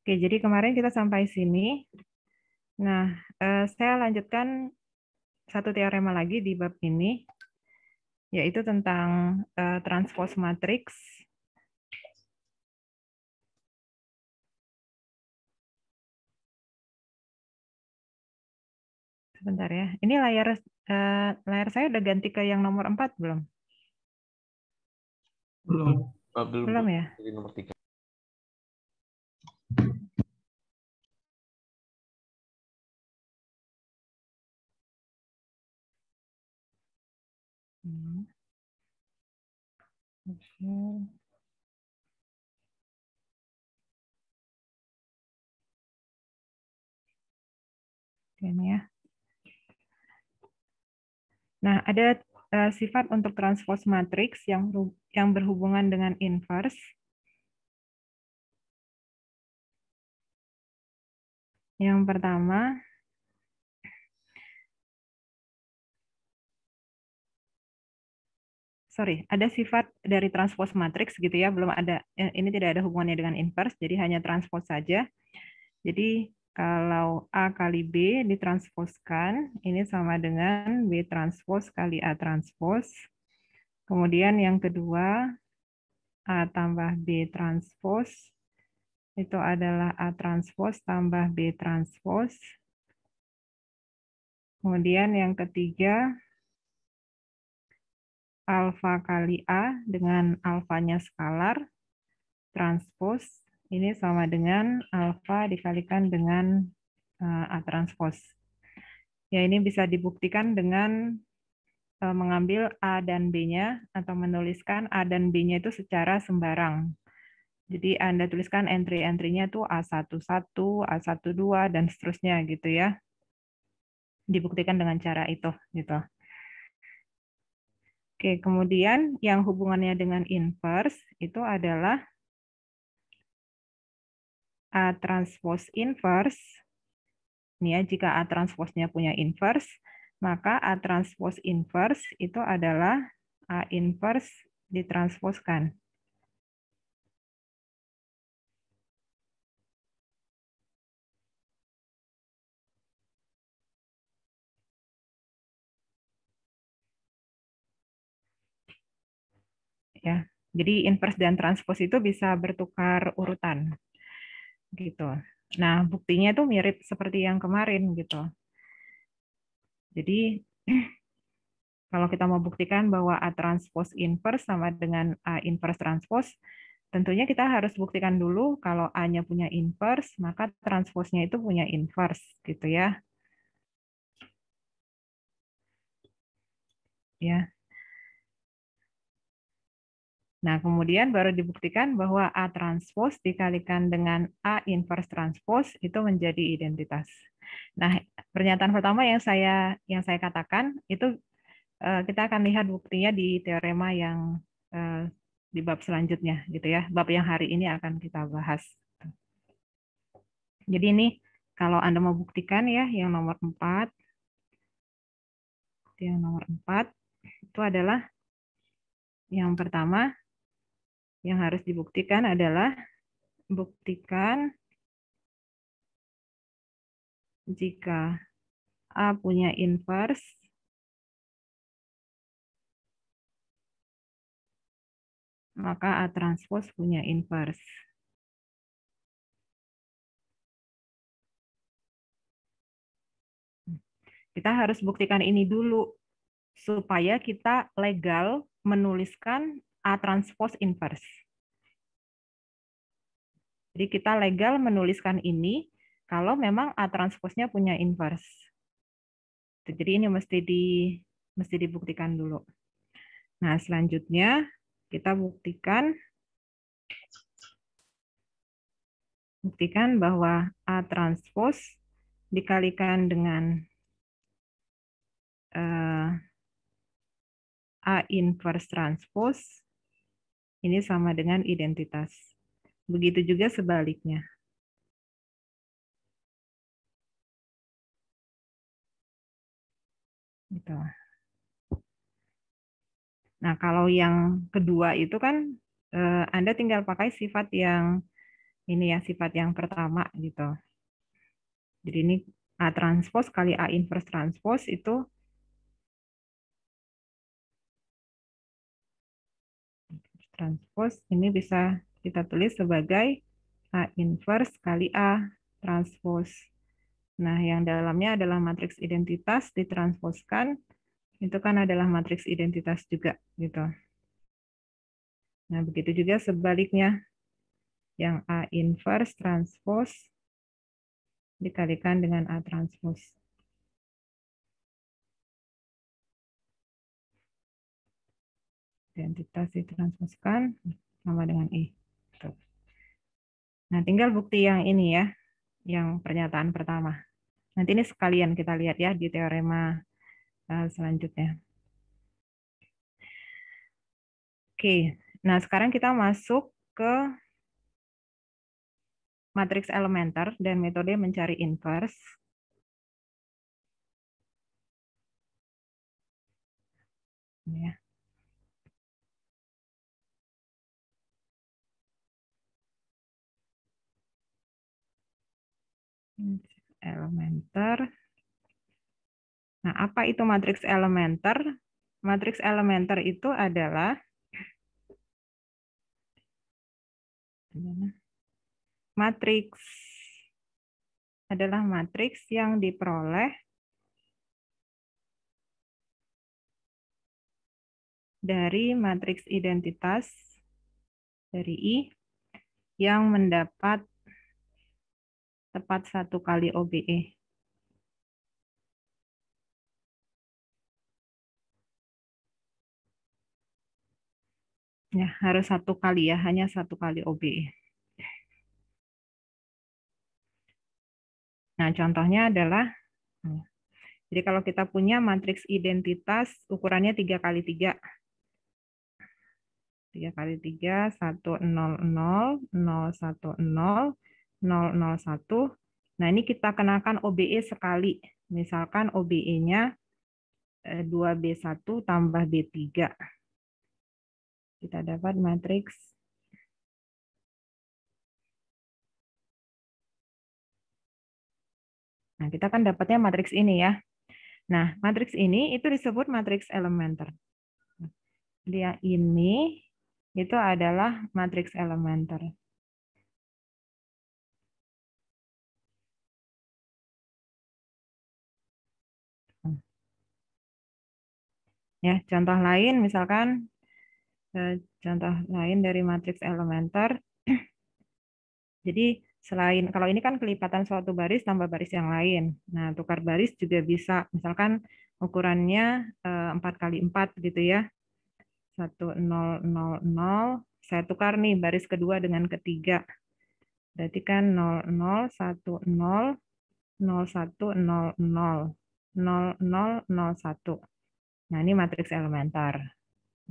Oke, jadi kemarin kita sampai sini. Nah, eh, saya lanjutkan satu teorema lagi di bab ini, yaitu tentang eh, transpose matrix. Sebentar ya. Ini layar eh, layar saya udah ganti ke yang nomor 4 belum? Ah, belum. Belum, belum ya? Jadi nomor 3. ini ya. Nah, ada uh, sifat untuk transpose matrix yang yang berhubungan dengan inverse. Yang pertama, sorry, ada sifat dari transpose matrix gitu ya, belum ada ya, ini tidak ada hubungannya dengan inverse, jadi hanya transpose saja. Jadi kalau A kali B ditransposkan, ini sama dengan B transpose kali A transpose. Kemudian yang kedua, A tambah B transpose, itu adalah A transpose tambah B transpose. Kemudian yang ketiga, alfa kali A dengan alfanya skalar, transpos ini sama dengan alfa dikalikan dengan eh, A transpos. Ya, ini bisa dibuktikan dengan eh, mengambil A dan B-nya atau menuliskan A dan B-nya itu secara sembarang. Jadi Anda tuliskan entry-entry-nya itu A11, A12, dan seterusnya gitu ya. Dibuktikan dengan cara itu. gitu. Oke, kemudian yang hubungannya dengan inverse itu adalah A transpose inverse. Ini ya, jika A transpose-nya punya inverse, maka A transpose inverse itu adalah A inverse ditransposkan. Jadi inverse dan transpose itu bisa bertukar urutan. Gitu. Nah, buktinya itu mirip seperti yang kemarin gitu. Jadi kalau kita mau buktikan bahwa A transpose inverse sama dengan A inverse transpose, tentunya kita harus buktikan dulu kalau A-nya punya inverse, maka transpose-nya itu punya inverse gitu ya. Ya. Nah, kemudian baru dibuktikan bahwa A transpose dikalikan dengan A inverse transpose itu menjadi identitas. Nah, pernyataan pertama yang saya yang saya katakan itu eh, kita akan lihat buktinya di teorema yang eh, di bab selanjutnya gitu ya. Bab yang hari ini akan kita bahas. Jadi ini kalau Anda mau buktikan ya yang nomor 4 yang nomor 4 itu adalah yang pertama yang harus dibuktikan adalah buktikan jika A punya inverse maka A transpose punya inverse. Kita harus buktikan ini dulu supaya kita legal menuliskan A transpose inverse. Jadi kita legal menuliskan ini kalau memang A transpose-nya punya inverse. Gitu, jadi ini mesti di mesti dibuktikan dulu. Nah, selanjutnya kita buktikan buktikan bahwa A transpose dikalikan dengan uh, A inverse transpose ini sama dengan identitas. Begitu juga sebaliknya. Gitu. Nah, kalau yang kedua itu kan eh, Anda tinggal pakai sifat yang ini ya, sifat yang pertama gitu. Jadi ini A transpose kali A inverse transpose itu transpose ini bisa kita tulis sebagai A inverse kali A transpose. Nah, yang dalamnya adalah matriks identitas ditransposkan. Itu kan adalah matriks identitas juga gitu. Nah, begitu juga sebaliknya. Yang A inverse transpose dikalikan dengan A transpose. identitas ditransposkan sama dengan I. Nah, tinggal bukti yang ini ya, yang pernyataan pertama. Nanti ini sekalian kita lihat ya di teorema eh, selanjutnya. Oke, nah sekarang kita masuk ke matriks elementer dan metode mencari inverse. Ya. elementer. Nah, apa itu matriks elementer? Matriks elementer itu adalah matriks adalah matriks yang diperoleh dari matriks identitas dari I yang mendapat tepat satu kali OBE. Ya, harus satu kali ya, hanya satu kali OBE. Nah, contohnya adalah, hmm, jadi kalau kita punya matriks identitas ukurannya tiga kali tiga, tiga kali tiga, satu nol nol nol satu nol 001. Nah, ini kita kenakan OBE sekali. Misalkan OBE-nya 2B1 eh, tambah B3. Kita dapat matriks Nah, kita kan dapatnya matriks ini ya. Nah, matriks ini itu disebut matriks elementer. Dia ini itu adalah matriks elementer. Ya, contoh lain misalkan eh, contoh lain dari matriks elementer. Jadi selain kalau ini kan kelipatan suatu baris tambah baris yang lain. Nah, tukar baris juga bisa misalkan ukurannya 4 eh, kali 4 gitu ya. satu nol nol nol saya tukar nih baris kedua dengan ketiga. Berarti kan nol nol satu nol nol satu nol nol nol nol 0 1. Nah, ini matriks elementar.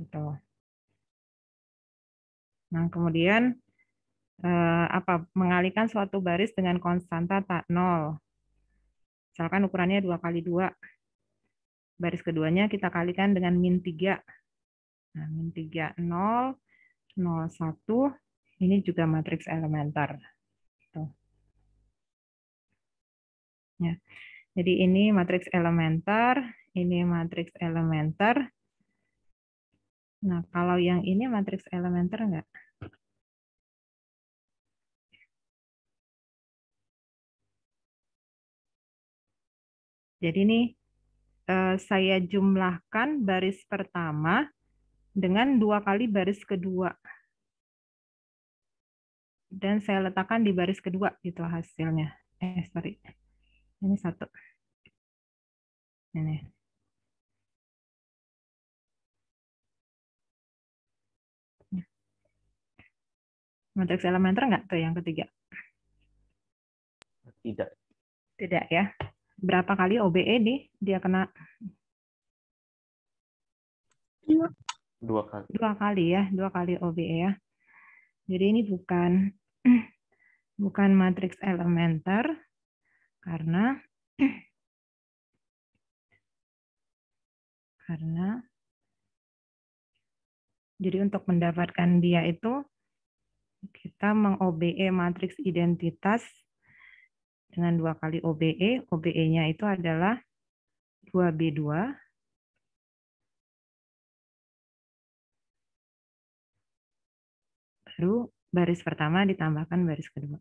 Gitu. Nah, kemudian eh, apa mengalihkan suatu baris dengan konstanta tak nol. Misalkan ukurannya dua kali dua Baris keduanya kita kalikan dengan min 3. Nah, min 3, 0, 0, 1. Ini juga matriks elementar. Tuh. Gitu. Ya. Jadi ini matriks elementar ini matriks elementer. Nah, kalau yang ini matriks elementer enggak? Jadi ini eh, saya jumlahkan baris pertama dengan dua kali baris kedua. Dan saya letakkan di baris kedua gitu hasilnya. Eh, sorry. Ini satu. Ini. matriks elementer nggak tuh yang ketiga? Tidak. Tidak ya. Berapa kali OBE di dia kena? Iya. Dua kali. Dua kali ya, dua kali OBE ya. Jadi ini bukan bukan matriks elementer karena karena jadi untuk mendapatkan dia itu kita meng e matriks identitas dengan dua kali OBE. OBE-nya itu adalah 2B2 baru baris pertama ditambahkan baris kedua.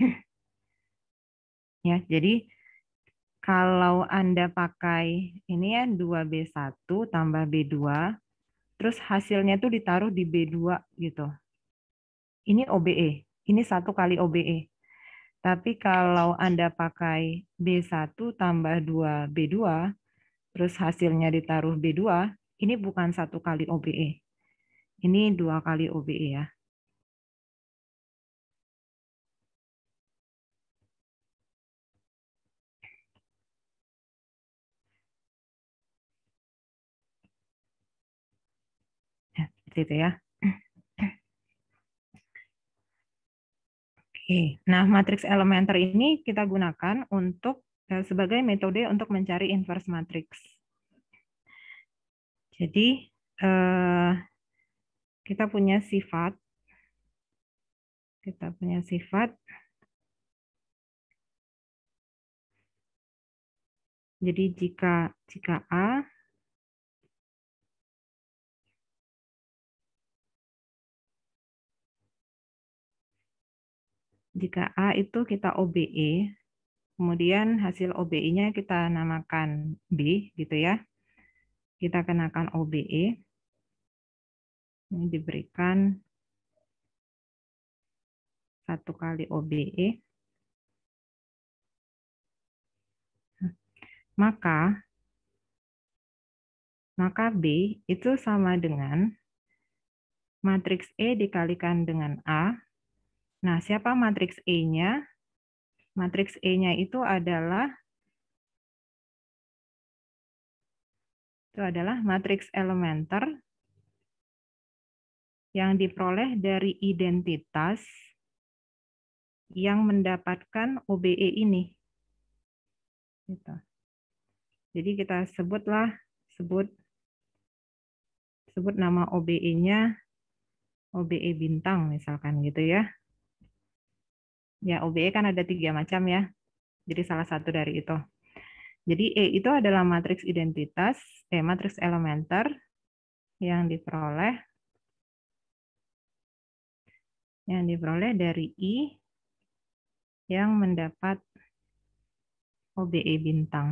ya, jadi kalau Anda pakai ini ya 2B1 tambah B2, terus hasilnya tuh ditaruh di B2 gitu. Ini OBE, ini satu kali OBE. Tapi kalau Anda pakai B1 tambah 2 B2, terus hasilnya ditaruh B2, ini bukan satu kali OBE. Ini dua kali OBE ya. itu ya. Oke, nah matriks elementer ini kita gunakan untuk eh, sebagai metode untuk mencari inverse matriks. Jadi eh, kita punya sifat, kita punya sifat. Jadi jika jika A Jika A itu kita OBE, kemudian hasil OBE-nya kita namakan B gitu ya. Kita kenakan OBE. Ini diberikan satu kali OBE. Maka maka B itu sama dengan matriks E dikalikan dengan A Nah, siapa matriks E-nya? Matriks E-nya itu adalah itu adalah matriks elementer yang diperoleh dari identitas yang mendapatkan OBE ini. Gitu. Jadi kita sebutlah sebut sebut nama OBE-nya OBE bintang misalkan gitu ya. Ya, OBE kan ada tiga macam ya. Jadi salah satu dari itu. Jadi E itu adalah matriks identitas, eh matriks elementer yang diperoleh yang diperoleh dari I yang mendapat OBE bintang.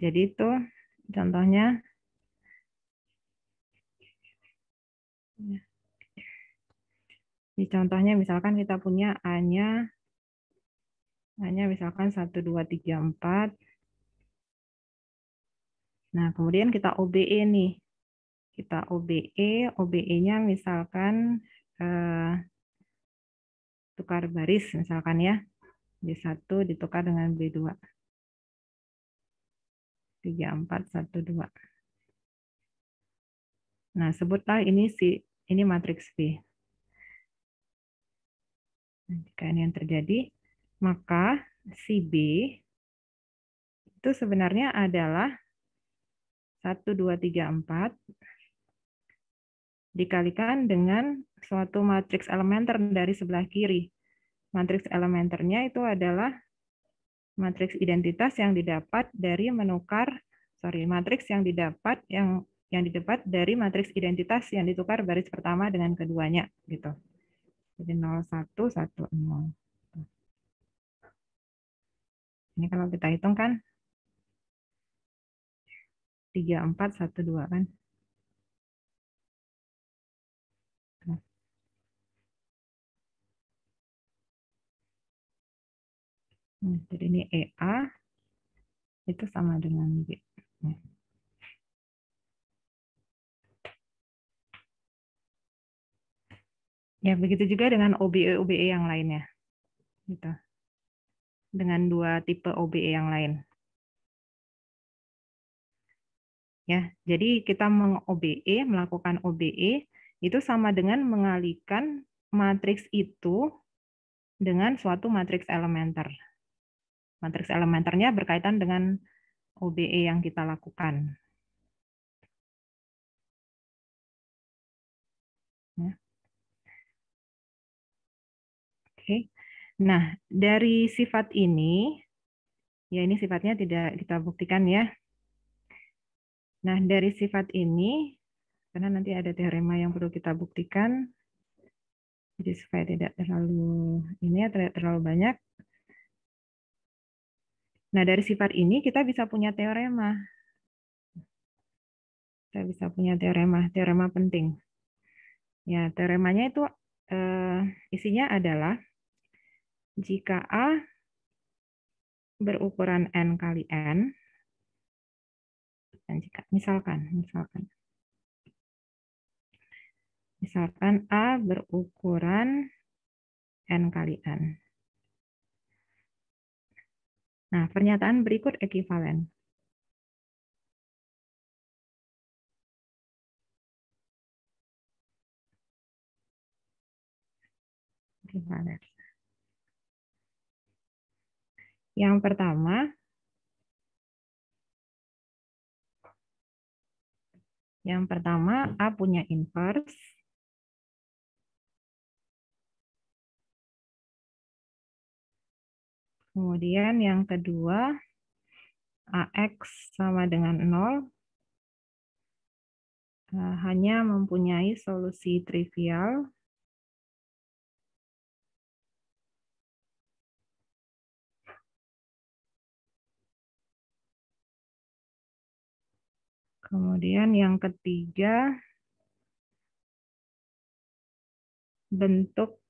Jadi itu Contohnya, di contohnya misalkan kita punya A-nya, A-nya misalkan 1, 2, 3, 4. Nah, kemudian kita OBE nih. Kita OBE, OBE-nya misalkan eh, tukar baris misalkan ya. B1 ditukar dengan B2 tiga empat satu dua Nah, sebutlah ini si ini matriks V. Nah, jika ini yang terjadi, maka si B itu sebenarnya adalah satu dua tiga empat dikalikan dengan suatu matriks elementer dari sebelah kiri. Matriks elementernya itu adalah matriks identitas yang didapat dari menukar sorry matriks yang didapat yang yang didapat dari matriks identitas yang ditukar baris pertama dengan keduanya gitu. Jadi 0 1 1 0. Ini kalau kita hitung kan 3 4 1 2 kan. Nah, jadi ini EA itu sama dengan B. Nah. Ya, begitu juga dengan OBE-OBE e yang lainnya. Gitu. Dengan dua tipe OBE yang lain. Ya, jadi kita meng-OBE, melakukan OBE, itu sama dengan mengalihkan matriks itu dengan suatu matriks elementer matriks elementernya berkaitan dengan OBE yang kita lakukan. Ya. Oke. Nah, dari sifat ini, ya ini sifatnya tidak kita buktikan ya. Nah, dari sifat ini, karena nanti ada teorema yang perlu kita buktikan, jadi supaya tidak terlalu ini ya tidak terlalu banyak Nah, dari sifat ini kita bisa punya teorema. Kita bisa punya teorema, teorema penting. Ya, teoremanya itu eh, isinya adalah jika A berukuran n kali n, dan jika misalkan, misalkan, misalkan A berukuran n kali n. Nah, pernyataan berikut ekivalen. Ekivalen. Yang pertama, yang pertama A punya inverse, Kemudian yang kedua, AX sama dengan 0. Eh, hanya mempunyai solusi trivial. Kemudian yang ketiga, bentuk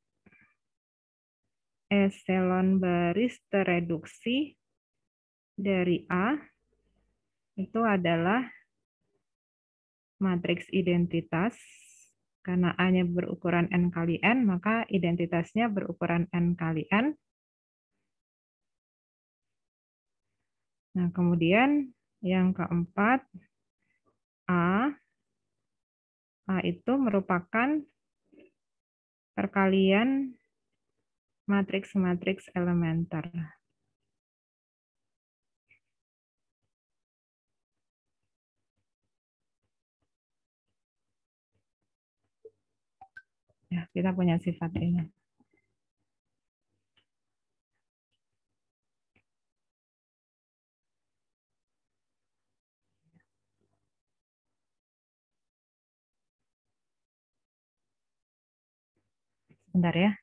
eselon baris tereduksi dari A itu adalah matriks identitas. Karena A-nya berukuran N kali N, maka identitasnya berukuran N kali N. Nah, kemudian yang keempat, A. A itu merupakan perkalian matriks-matriks elementer. Ya, kita punya sifat ini. Sebentar ya.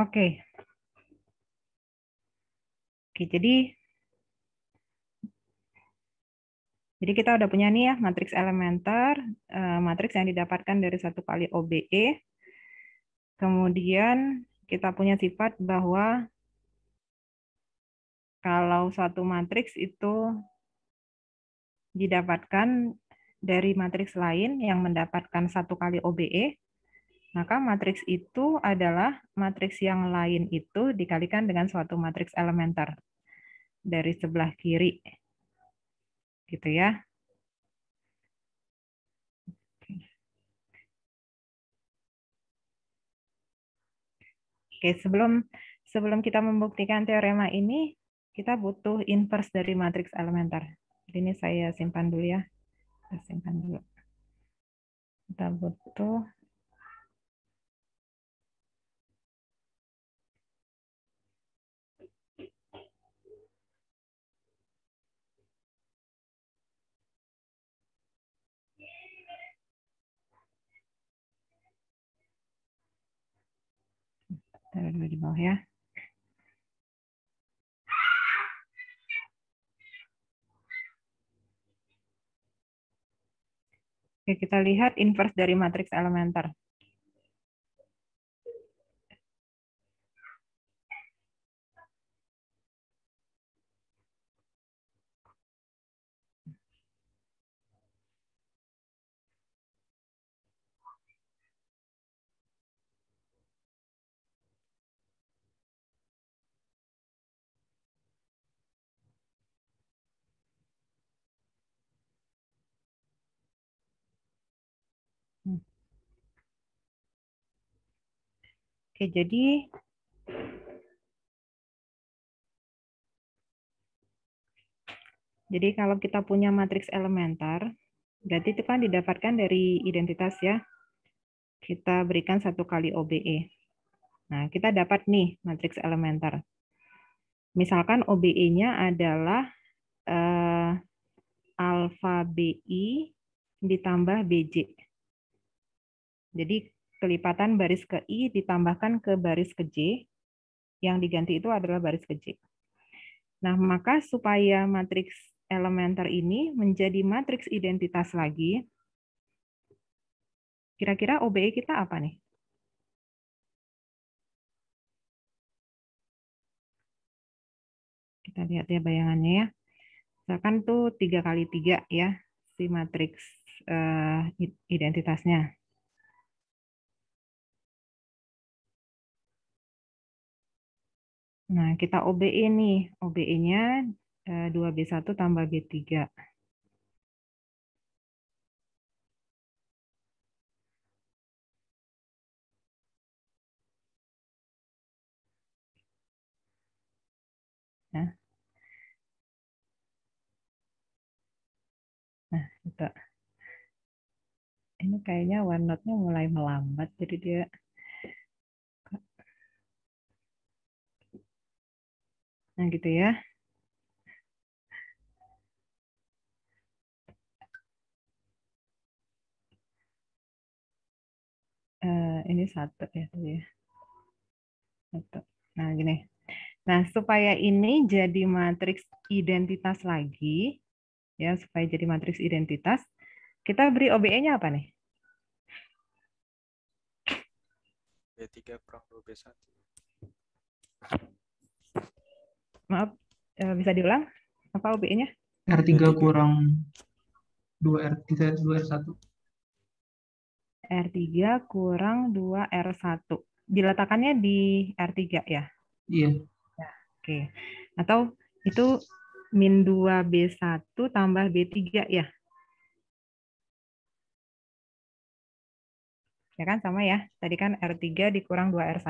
Oke. Oke, jadi jadi kita udah punya nih ya matriks elementer, eh, matriks yang didapatkan dari satu kali OBE. Kemudian kita punya sifat bahwa kalau satu matriks itu didapatkan dari matriks lain yang mendapatkan satu kali OBE, maka matriks itu adalah matriks yang lain itu dikalikan dengan suatu matriks elementer dari sebelah kiri. Gitu ya. Oke, sebelum sebelum kita membuktikan teorema ini, kita butuh inverse dari matriks elementer. ini saya simpan dulu ya. Kita simpan dulu. Kita butuh taruh dulu di bawah ya. Oke, kita lihat inverse dari matriks elementer. Oke, jadi Jadi kalau kita punya matriks elementar, berarti itu kan didapatkan dari identitas ya. Kita berikan satu kali OBE. Nah, kita dapat nih matriks elementar. Misalkan OBE-nya adalah eh, alfa BI ditambah BJ. Jadi kelipatan baris ke I ditambahkan ke baris ke J, yang diganti itu adalah baris ke J. Nah, maka supaya matriks elementer ini menjadi matriks identitas lagi, kira-kira OBE kita apa nih? Kita lihat ya bayangannya ya. Misalkan tuh 3 kali 3 ya, si matriks eh, identitasnya. Nah, kita OBE nih. OBE-nya 2B1 eh, tambah B3. Nah, nah kita ini kayaknya OneNote-nya mulai melambat, jadi dia Nah, gitu ya. Uh, ini satu ya tadi ya. Satu. Nah, gini. Nah, supaya ini jadi matriks identitas lagi, ya, supaya jadi matriks identitas, kita beri OBE-nya apa nih? B3 kurang 2B1 maaf eh, bisa diulang apa OBE-nya? R3 kurang 2 R3 2 R1. R3 kurang 2 R1. Diletakkannya di R3 ya? Iya. Ya, Oke. Okay. Atau itu min 2 B1 tambah B3 ya? Ya kan sama ya. Tadi kan R3 dikurang 2 R1.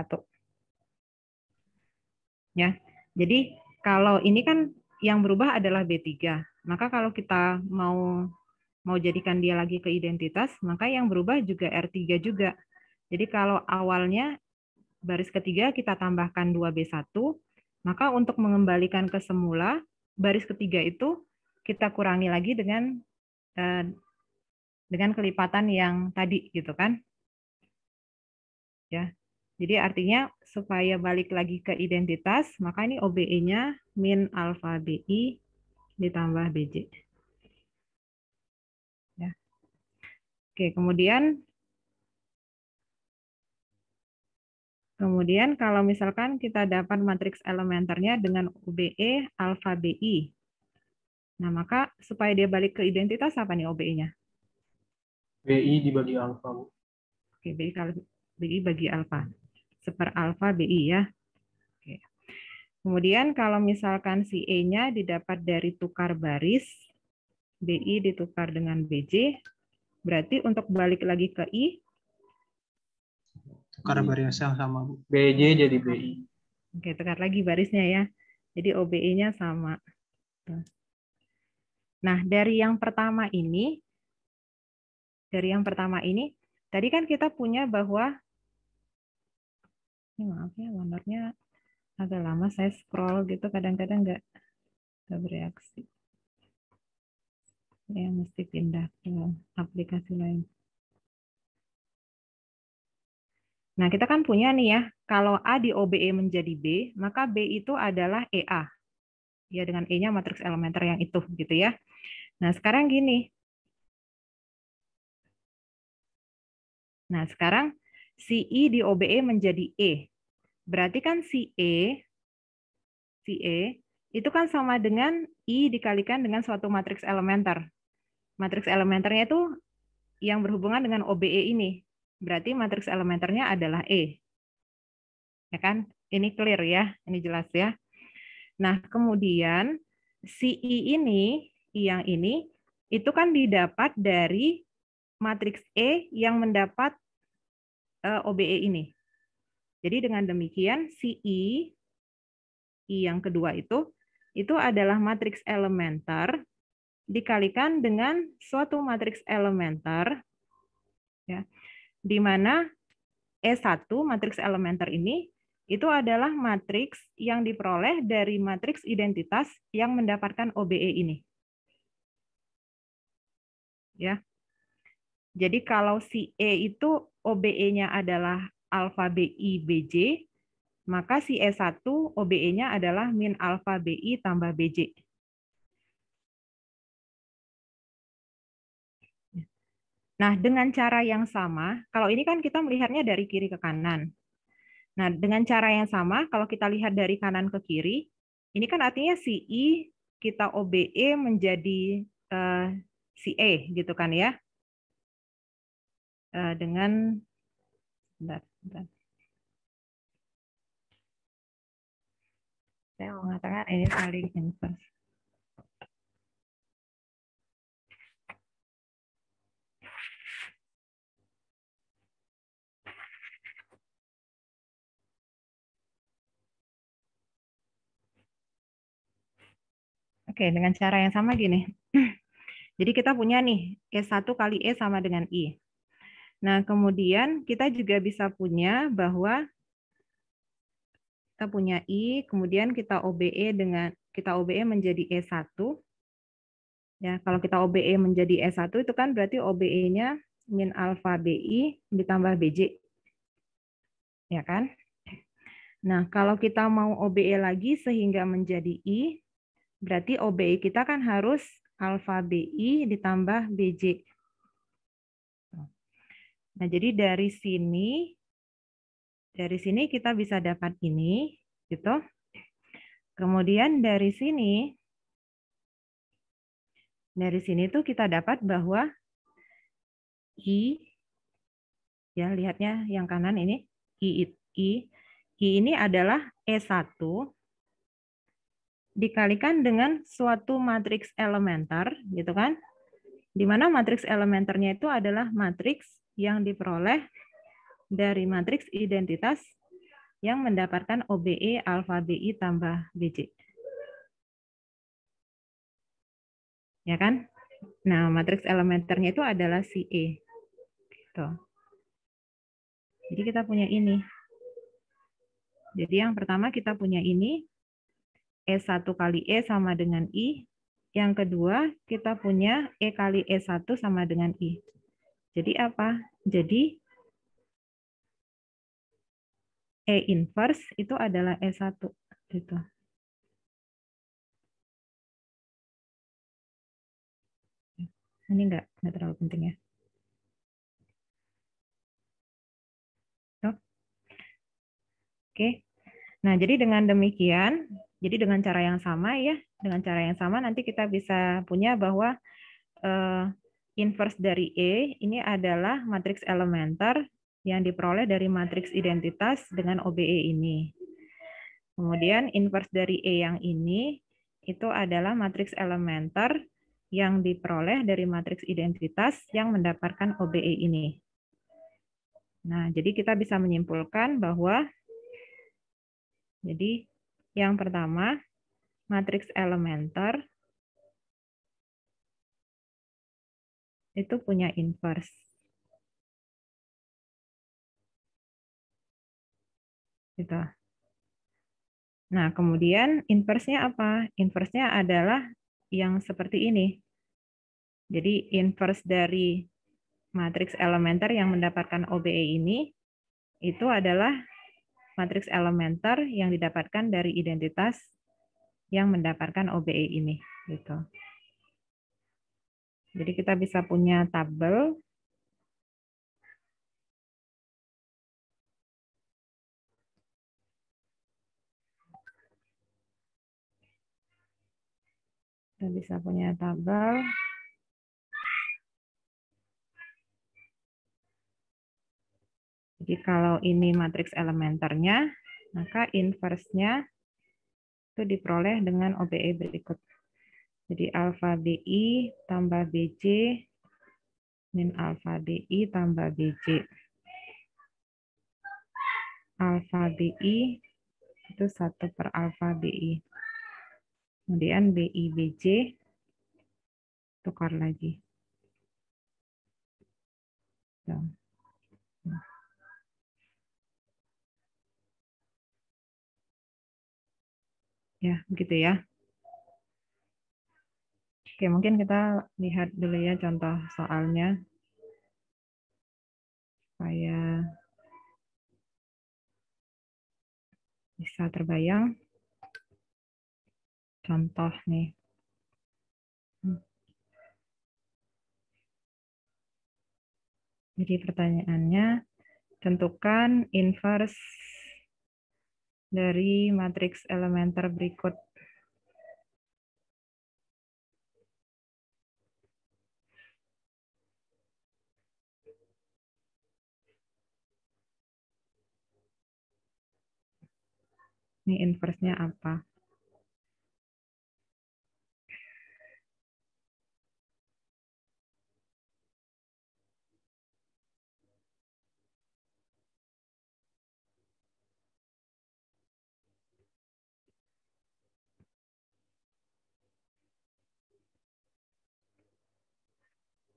Ya. Jadi kalau ini kan yang berubah adalah B3. Maka kalau kita mau mau jadikan dia lagi ke identitas, maka yang berubah juga R3 juga. Jadi kalau awalnya baris ketiga kita tambahkan 2B1, maka untuk mengembalikan ke semula, baris ketiga itu kita kurangi lagi dengan eh, dengan kelipatan yang tadi gitu kan. Ya. Jadi artinya supaya balik lagi ke identitas, maka ini OBE-nya min alfa BI ditambah BJ. Ya. Oke, kemudian Kemudian kalau misalkan kita dapat matriks elementernya dengan OBE alfa BI. Nah, maka supaya dia balik ke identitas apa nih OBE-nya? BI dibagi alfa. Oke, BI kali BI bagi alfa per alfa BI ya. Oke. Kemudian kalau misalkan si E-nya didapat dari tukar baris, BI ditukar dengan BJ, berarti untuk balik lagi ke I, tukar baris yang sama Bu. BJ jadi BI. Oke, tukar lagi barisnya ya. Jadi OBE-nya sama. Nah, dari yang pertama ini dari yang pertama ini, tadi kan kita punya bahwa ini maaf ya, lambarnya agak lama saya scroll gitu, kadang-kadang nggak nggak bereaksi. Saya mesti pindah ke aplikasi lain. Nah, kita kan punya nih ya, kalau A di OBE menjadi B, maka B itu adalah EA. Ya, dengan E-nya matriks elementer yang itu gitu ya. Nah, sekarang gini. Nah, sekarang si I di OBE menjadi E. Berarti kan si E, si E itu kan sama dengan I dikalikan dengan suatu matriks elementer. Matriks elementernya itu yang berhubungan dengan OBE ini. Berarti matriks elementernya adalah E. Ya kan? Ini clear ya, ini jelas ya. Nah, kemudian si I ini, I yang ini, itu kan didapat dari matriks E yang mendapat eh, OBE ini. Jadi dengan demikian I, I yang kedua itu itu adalah matriks elementer dikalikan dengan suatu matriks elementer ya. Di mana E1 matriks elementer ini itu adalah matriks yang diperoleh dari matriks identitas yang mendapatkan OBE ini. Ya. Jadi kalau si E itu OBE-nya adalah alfa BI BJ, maka si E1 OBE-nya adalah min alfa BI tambah BJ. Nah, dengan cara yang sama, kalau ini kan kita melihatnya dari kiri ke kanan. Nah, dengan cara yang sama, kalau kita lihat dari kanan ke kiri, ini kan artinya si I kita OBE menjadi uh, si E, gitu kan ya. Uh, dengan, bentar. Saya mau mengatakan ini saling inverse. Oke, dengan cara yang sama gini. Jadi kita punya nih, E1 kali E sama dengan I. Nah, kemudian kita juga bisa punya bahwa kita punya I, kemudian kita OBE dengan kita OBE menjadi E1. Ya, kalau kita OBE menjadi E1 itu kan berarti OBE-nya min alfa BI ditambah BJ. Ya kan? Nah, kalau kita mau OBE lagi sehingga menjadi I, berarti OBE kita kan harus alfa BI ditambah BJ. Nah, jadi dari sini dari sini kita bisa dapat ini gitu. Kemudian dari sini dari sini tuh kita dapat bahwa i ya lihatnya yang kanan ini i i i ini adalah E1 dikalikan dengan suatu matriks elementer gitu kan. Di mana matriks elementernya itu adalah matriks yang diperoleh dari matriks identitas yang mendapatkan OBE alfa BI tambah BC. Ya kan? Nah, matriks elementernya itu adalah si e. Gitu. Jadi kita punya ini. Jadi yang pertama kita punya ini, E1 kali E sama dengan I. Yang kedua kita punya E kali E1 sama dengan I. Jadi apa? Jadi E inverse itu adalah E1 gitu. Ini enggak, enggak terlalu penting ya. Oke. Nah, jadi dengan demikian, jadi dengan cara yang sama ya, dengan cara yang sama nanti kita bisa punya bahwa eh, inverse dari E ini adalah matriks elementer yang diperoleh dari matriks identitas dengan OBE ini. Kemudian inverse dari E yang ini itu adalah matriks elementer yang diperoleh dari matriks identitas yang mendapatkan OBE ini. Nah, jadi kita bisa menyimpulkan bahwa jadi yang pertama matriks elementer itu punya inverse. Gitu. Nah, kemudian inverse-nya apa? Inverse-nya adalah yang seperti ini. Jadi inverse dari matriks elementer yang mendapatkan OBE ini itu adalah matriks elementer yang didapatkan dari identitas yang mendapatkan OBE ini gitu. Jadi kita bisa punya tabel kita bisa punya tabel Jadi kalau ini matriks elementernya, maka inversnya itu diperoleh dengan OBE berikut. Jadi alfa BI tambah BC min alfa BI tambah BC. Alfa BI itu satu per alfa BI. Kemudian BI BC tukar lagi. ya begitu ya, gitu ya. Oke, mungkin kita lihat dulu ya contoh soalnya. Supaya bisa terbayang. Contoh nih. Hmm. Jadi pertanyaannya, tentukan inverse dari matriks elementer berikut Ini inverse-nya apa?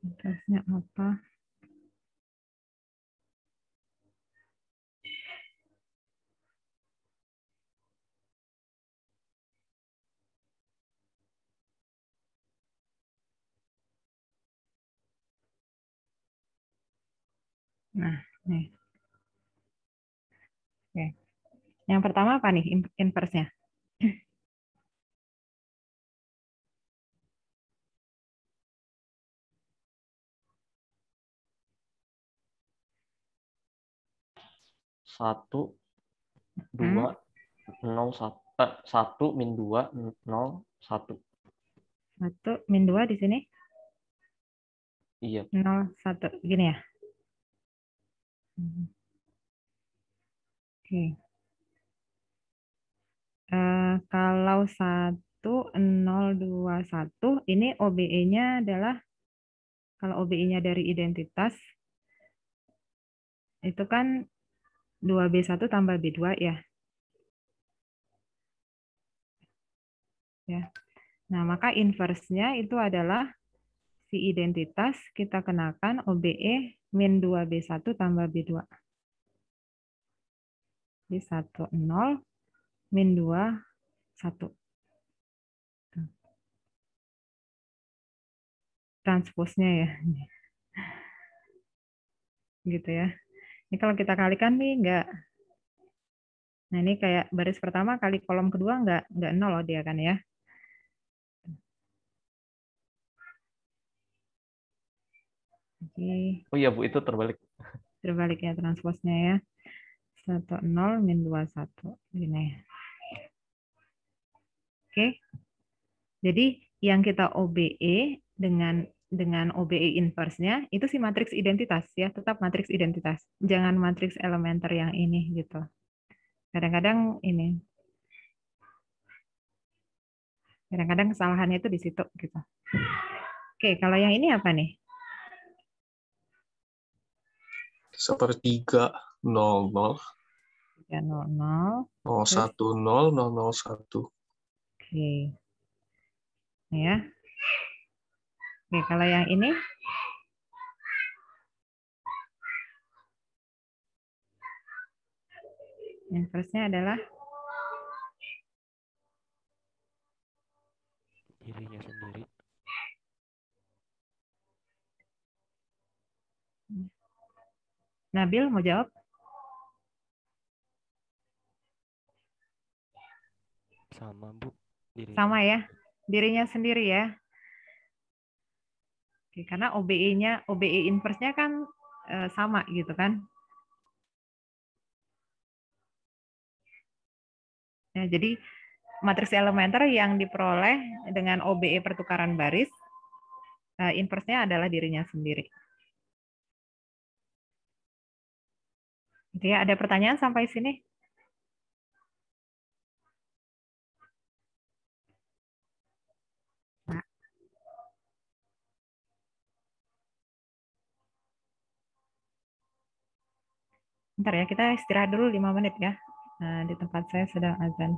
Inverse-nya apa? Nah, nih. Oke. Yang pertama apa nih inverse-nya? satu hmm? dua nol eh, satu min dua nol satu satu min dua di sini iya nol satu gini ya Oke. Okay. Uh, eh, kalau 1021 ini OBE-nya adalah kalau OBE-nya dari identitas itu kan 2B1 tambah B2 ya. Ya. Nah, maka inverse-nya itu adalah si identitas kita kenakan OBE min 2B1 tambah B2. B1, 0, min 2, 1. Transposnya ya. Gitu ya. Ini kalau kita kalikan nih enggak. Nah, ini kayak baris pertama kali kolom kedua enggak, enggak nol loh dia kan ya. Oh iya Bu, itu terbalik. Terbalik ya transposnya ya. 10 min satu Gini. Oke. Jadi yang kita OBE dengan dengan OBE inverse-nya itu si matriks identitas ya, tetap matriks identitas. Jangan matriks elementer yang ini gitu. Kadang-kadang ini Kadang-kadang kesalahannya itu di situ gitu. Oke, kalau yang ini apa nih? sepertiga nol nol tiga nol nol nol satu nol nol nol satu oke nah, ya oke kalau yang ini yang terusnya adalah kirinya sendiri Nabil mau jawab? Sama, Bu. Dirinya. Sama ya. Dirinya sendiri ya. Oke, karena OBE-nya, OBE inverse-nya kan e, sama gitu kan. Ya, jadi matriks elementer yang diperoleh dengan OBE pertukaran baris, e, inverse-nya adalah dirinya sendiri. Jadi gitu ya, ada pertanyaan sampai sini? Ntar ya, kita istirahat dulu lima menit ya. Nah, di tempat saya sedang azan.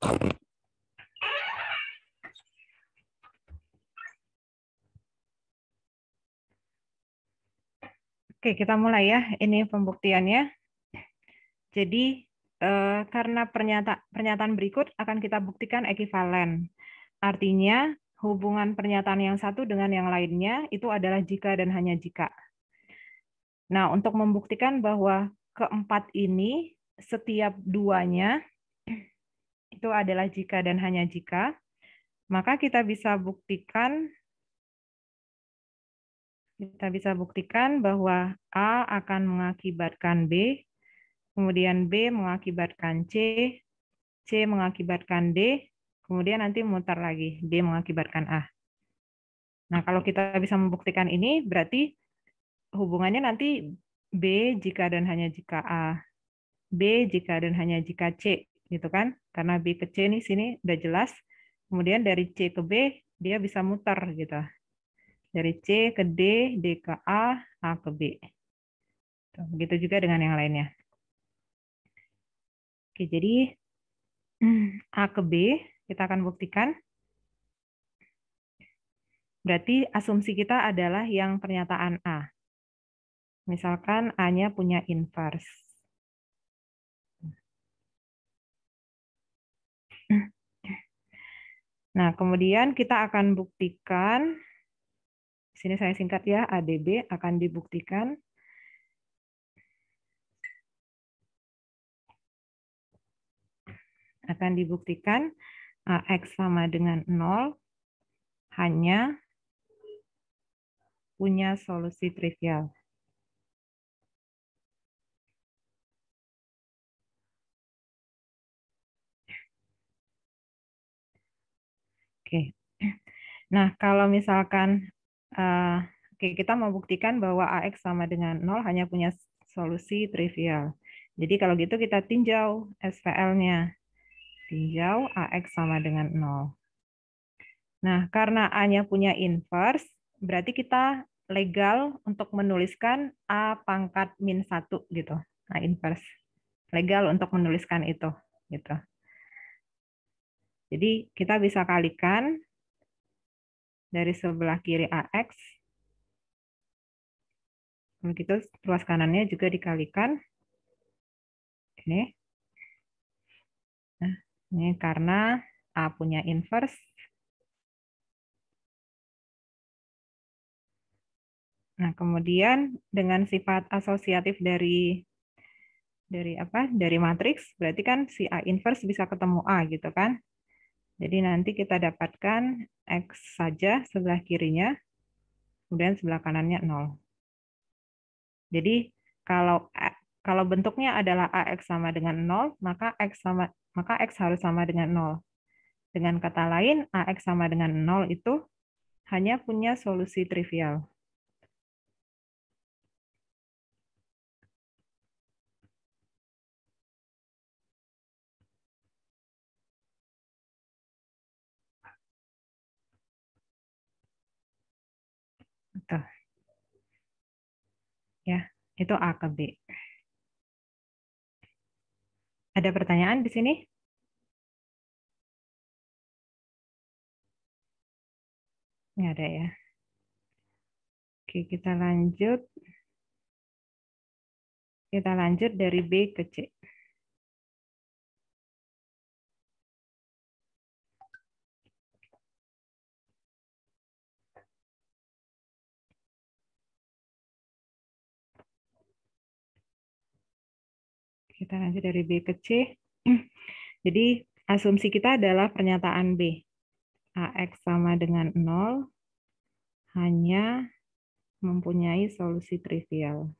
Oke, kita mulai ya. Ini pembuktiannya. Jadi, eh, karena pernyata, pernyataan berikut akan kita buktikan ekivalen. Artinya, hubungan pernyataan yang satu dengan yang lainnya itu adalah jika dan hanya jika. Nah, untuk membuktikan bahwa keempat ini, setiap duanya itu adalah jika dan hanya jika, maka kita bisa buktikan kita bisa buktikan bahwa A akan mengakibatkan B, kemudian B mengakibatkan C, C mengakibatkan D, kemudian nanti mutar lagi, D mengakibatkan A. Nah, kalau kita bisa membuktikan ini, berarti hubungannya nanti B jika dan hanya jika A, B jika dan hanya jika C, gitu kan? Karena B ke C nih sini udah jelas. Kemudian dari C ke B dia bisa muter gitu. Dari C ke D, D ke A, A ke B. Begitu juga dengan yang lainnya. Oke, jadi A ke B kita akan buktikan. Berarti asumsi kita adalah yang pernyataan A. Misalkan A-nya punya inverse. Nah, kemudian kita akan buktikan, sini saya singkat ya, ADB akan dibuktikan akan dibuktikan X sama dengan 0 hanya punya solusi trivial. Oke. Nah, kalau misalkan uh, oke kita mau buktikan bahwa AX sama dengan 0 hanya punya solusi trivial. Jadi kalau gitu kita tinjau SVL-nya. Tinjau AX sama dengan 0. Nah, karena A-nya punya inverse, berarti kita legal untuk menuliskan A pangkat min 1 gitu. Nah, inverse. Legal untuk menuliskan itu gitu. Jadi kita bisa kalikan dari sebelah kiri AX. Begitu ruas kanannya juga dikalikan. Ini. Nah, ini karena A punya inverse. Nah, kemudian dengan sifat asosiatif dari dari apa? dari matriks, berarti kan si A inverse bisa ketemu A gitu kan. Jadi nanti kita dapatkan X saja sebelah kirinya, kemudian sebelah kanannya 0. Jadi kalau kalau bentuknya adalah AX sama dengan 0, maka X sama maka X harus sama dengan 0. Dengan kata lain, AX sama dengan 0 itu hanya punya solusi trivial. Itu A ke B. Ada pertanyaan di sini? Nggak ada ya. Oke, kita lanjut. Kita lanjut dari B ke C. Kita lanjut dari B ke C. Jadi asumsi kita adalah pernyataan B. AX sama dengan 0 hanya mempunyai solusi trivial.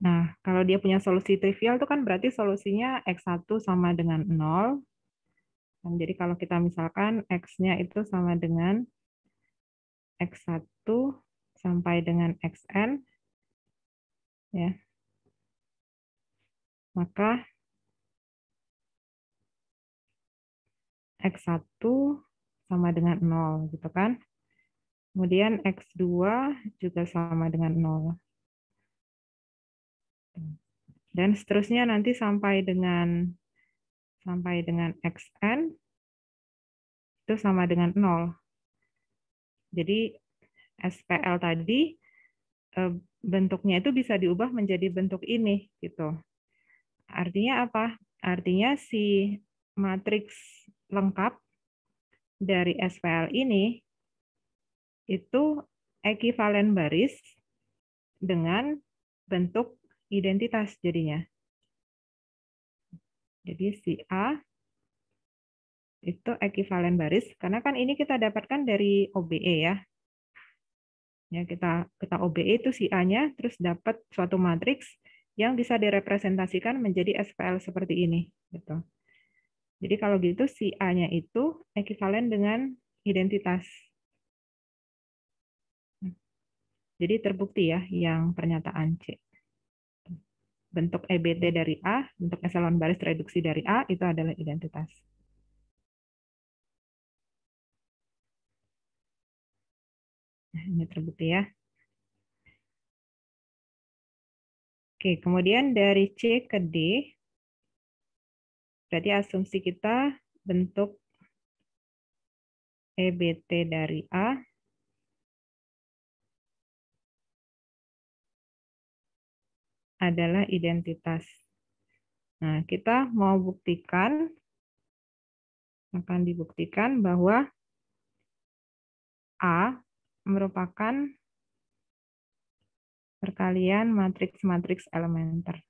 Nah, kalau dia punya solusi trivial itu kan berarti solusinya X1 sama dengan 0, Nah, jadi kalau kita misalkan X-nya itu sama dengan X1 sampai dengan Xn, ya, maka X1 sama dengan 0, gitu kan. Kemudian X2 juga sama dengan 0. Dan seterusnya nanti sampai dengan sampai dengan xn itu sama dengan 0. Jadi SPL tadi eh, bentuknya itu bisa diubah menjadi bentuk ini gitu. Artinya apa? Artinya si matriks lengkap dari SPL ini itu ekivalen baris dengan bentuk identitas jadinya. Jadi si A itu ekivalen baris karena kan ini kita dapatkan dari OBE ya. Ya kita kita OBE itu si A-nya terus dapat suatu matriks yang bisa direpresentasikan menjadi SPL seperti ini gitu. Jadi kalau gitu si A-nya itu ekivalen dengan identitas. Hmm. Jadi terbukti ya yang pernyataan C bentuk EBT dari A, bentuk eselon baris reduksi dari A, itu adalah identitas. Nah, ini terbukti ya. Oke, kemudian dari C ke D, berarti asumsi kita bentuk EBT dari A adalah identitas. Nah, kita mau buktikan, akan dibuktikan bahwa A merupakan perkalian matriks-matriks elementer.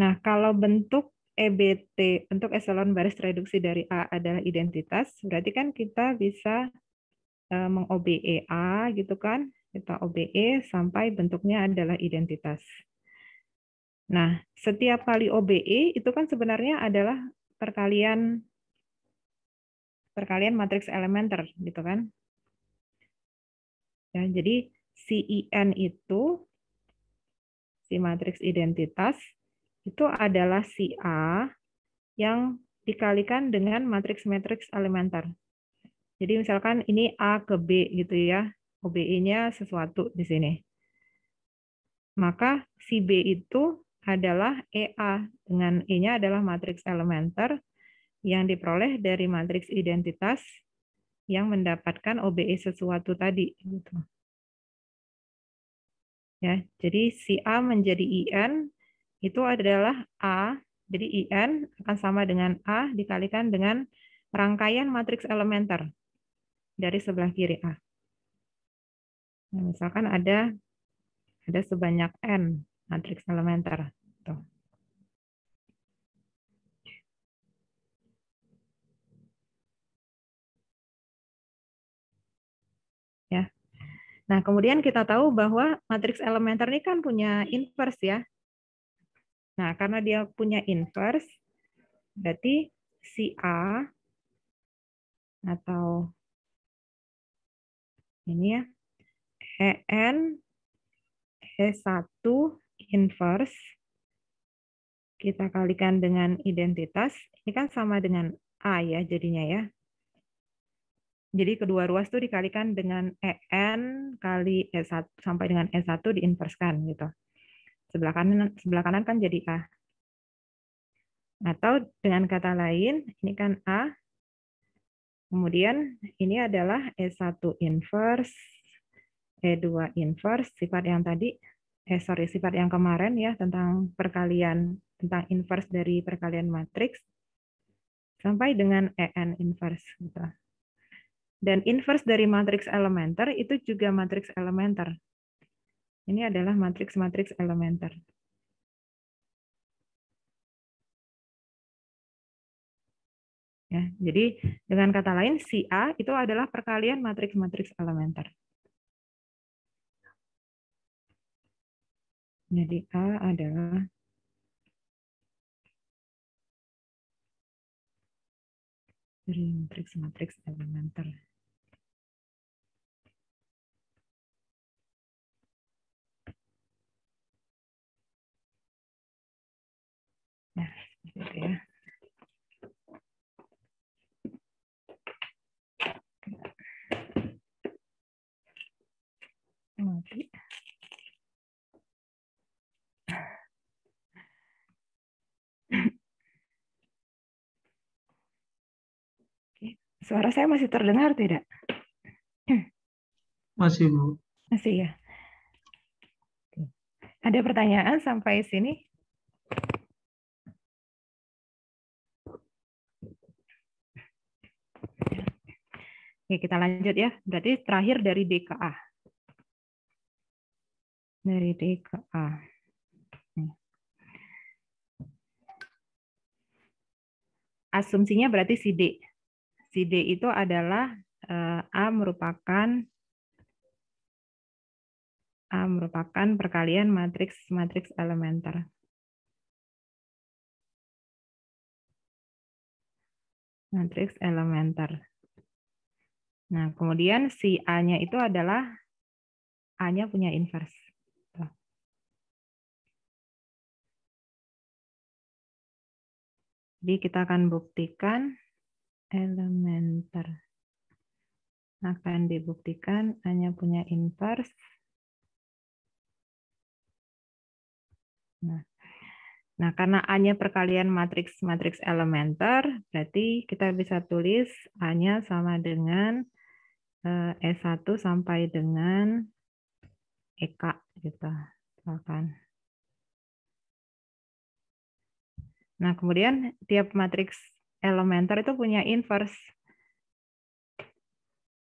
Nah, kalau bentuk EBT, bentuk eselon baris reduksi dari A adalah identitas, berarti kan kita bisa e, mengobe A gitu kan, kita OBE sampai bentuknya adalah identitas. Nah, setiap kali OBE itu kan sebenarnya adalah perkalian perkalian matriks elementer gitu kan. Ya, jadi CIN itu si matriks identitas itu adalah si A yang dikalikan dengan matriks-matriks elementer. Jadi misalkan ini A ke B gitu ya, OBE-nya sesuatu di sini. Maka si B itu adalah EA dengan E-nya adalah matriks elementer yang diperoleh dari matriks identitas yang mendapatkan OBE sesuatu tadi gitu. Ya, jadi si A menjadi IN itu adalah A, jadi IN akan sama dengan A dikalikan dengan rangkaian matriks elementer dari sebelah kiri A. Nah, misalkan ada ada sebanyak N matriks elementer. Tuh. Ya. Nah, kemudian kita tahu bahwa matriks elementer ini kan punya inverse ya. Nah, karena dia punya inverse, berarti si A atau ini ya, EN E1 inverse kita kalikan dengan identitas. Ini kan sama dengan A ya jadinya ya. Jadi kedua ruas itu dikalikan dengan EN kali E1 sampai dengan E1 diinverskan gitu. Sebelah kanan sebelah kanan kan jadi A. Atau dengan kata lain, ini kan A. Kemudian ini adalah E1 inverse, E2 inverse, sifat yang tadi, eh sorry, sifat yang kemarin ya, tentang perkalian, tentang inverse dari perkalian matriks, sampai dengan EN inverse. Gitu. Dan inverse dari matriks elementer itu juga matriks elementer. Ini adalah matriks-matriks elementer. Ya, jadi dengan kata lain si A itu adalah perkalian matriks-matriks elementer. Jadi A adalah matriks-matriks elementer. gitu ya. Mati. Suara saya masih terdengar tidak? Masih, Bu. Masih ya. Ada pertanyaan sampai sini? Oke, kita lanjut ya. Berarti terakhir dari DKA. Dari DKA. Asumsinya berarti si D. Si D itu adalah eh, A merupakan A merupakan perkalian matriks matriks elementer. Matriks elementer. Nah, kemudian si A-nya itu adalah A-nya punya invers. Jadi kita akan buktikan elementer. Akan dibuktikan hanya punya invers. Nah, nah karena a perkalian matriks matriks elementer, berarti kita bisa tulis a sama dengan Eh, S1 sampai dengan EK gitu misalkan. Nah, kemudian tiap matriks elementer itu punya inverse.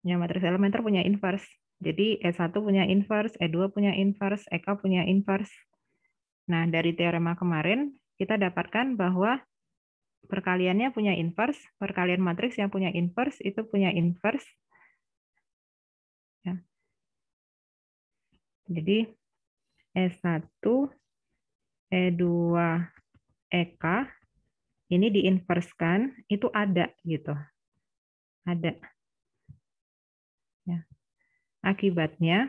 Ya, matriks elementer punya inverse. Jadi e S1 punya inverse, E2 punya inverse, EK punya inverse. Nah, dari teorema kemarin kita dapatkan bahwa perkaliannya punya inverse, perkalian matriks yang punya inverse itu punya inverse, Jadi E1, E2, EK ini diinverskan itu ada gitu. Ada. Ya. Akibatnya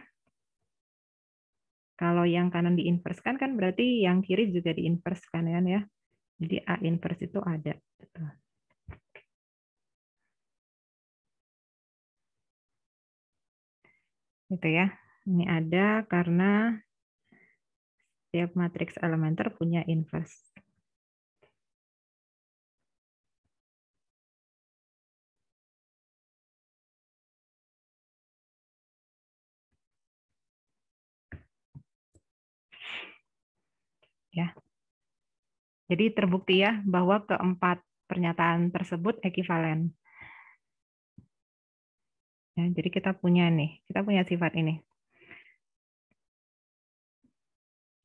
kalau yang kanan diinverskan kan berarti yang kiri juga diinverskan kan ya. Jadi A invers itu ada. Gitu, gitu ya. Ini ada karena setiap matriks elementer punya inverse. Ya. Jadi terbukti ya bahwa keempat pernyataan tersebut ekivalen. Ya, jadi kita punya nih, kita punya sifat ini.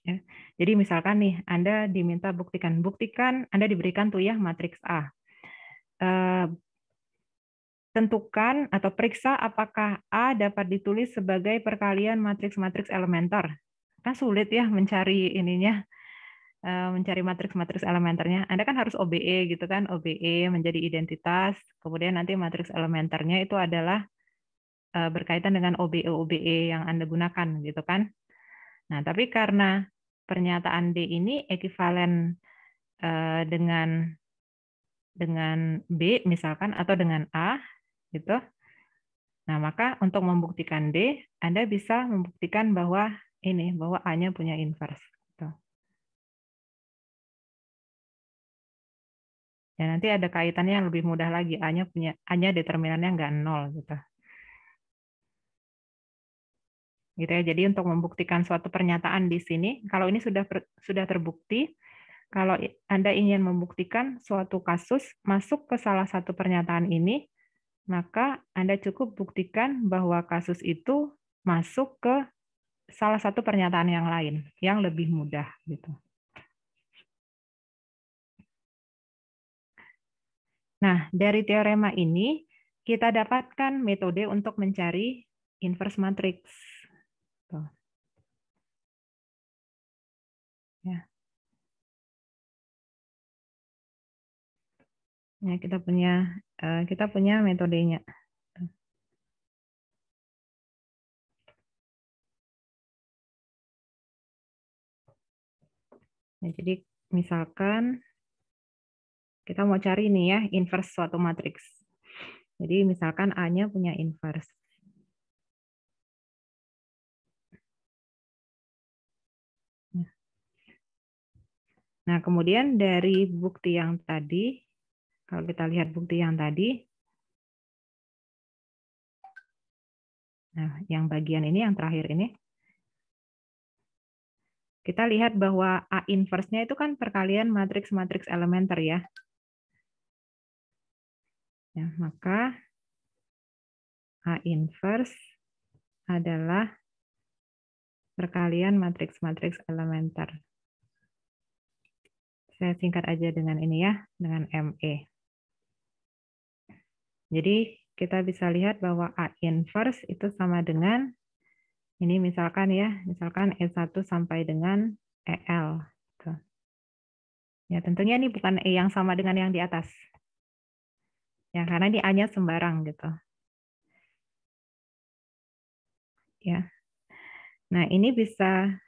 Ya. Jadi misalkan nih, Anda diminta buktikan, buktikan Anda diberikan tuh ya matriks A. E, tentukan atau periksa apakah A dapat ditulis sebagai perkalian matriks-matriks elementer. Kan sulit ya mencari ininya, eh, mencari matriks-matriks elementernya. Anda kan harus OBE gitu kan, OBE menjadi identitas, kemudian nanti matriks elementernya itu adalah eh, berkaitan dengan OBE-OBE e yang Anda gunakan gitu kan. Nah, tapi karena pernyataan D ini ekivalen eh, dengan dengan B misalkan atau dengan A gitu. Nah, maka untuk membuktikan D, Anda bisa membuktikan bahwa ini bahwa A-nya punya inverse gitu. Ya, nanti ada kaitannya yang lebih mudah lagi A-nya punya A-nya determinannya enggak nol gitu gitu ya. Jadi untuk membuktikan suatu pernyataan di sini, kalau ini sudah sudah terbukti, kalau Anda ingin membuktikan suatu kasus masuk ke salah satu pernyataan ini, maka Anda cukup buktikan bahwa kasus itu masuk ke salah satu pernyataan yang lain yang lebih mudah gitu. Nah, dari teorema ini kita dapatkan metode untuk mencari inverse matrix Tuh. Gitu. Ya. Ya, kita punya eh, kita punya metodenya. Ya, jadi misalkan kita mau cari ini ya inverse suatu matriks. Jadi misalkan A-nya punya inverse. Nah, kemudian dari bukti yang tadi, kalau kita lihat bukti yang tadi, nah, yang bagian ini, yang terakhir ini, kita lihat bahwa A inverse-nya itu kan perkalian matriks-matriks elementer ya. ya. Maka A inverse adalah perkalian matriks-matriks elementer saya singkat aja dengan ini ya, dengan ME. Jadi kita bisa lihat bahwa A inverse itu sama dengan, ini misalkan ya, misalkan E1 sampai dengan EL. Gitu. Ya tentunya ini bukan E yang sama dengan yang di atas. Ya karena ini A-nya sembarang gitu. Ya. Nah ini bisa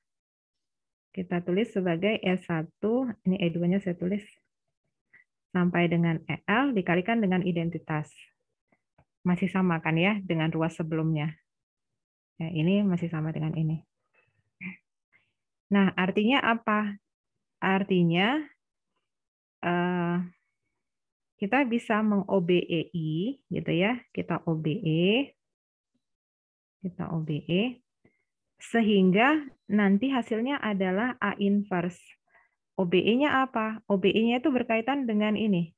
kita tulis sebagai e S1, ini E2-nya saya tulis sampai dengan EL dikalikan dengan identitas. Masih sama kan ya dengan ruas sebelumnya. Ya, ini masih sama dengan ini. Nah, artinya apa? Artinya eh, kita bisa mengOBEI, gitu ya. Kita OBE, kita OBE. Sehingga nanti hasilnya adalah A inverse. OBE-nya apa? OBE-nya itu berkaitan dengan ini.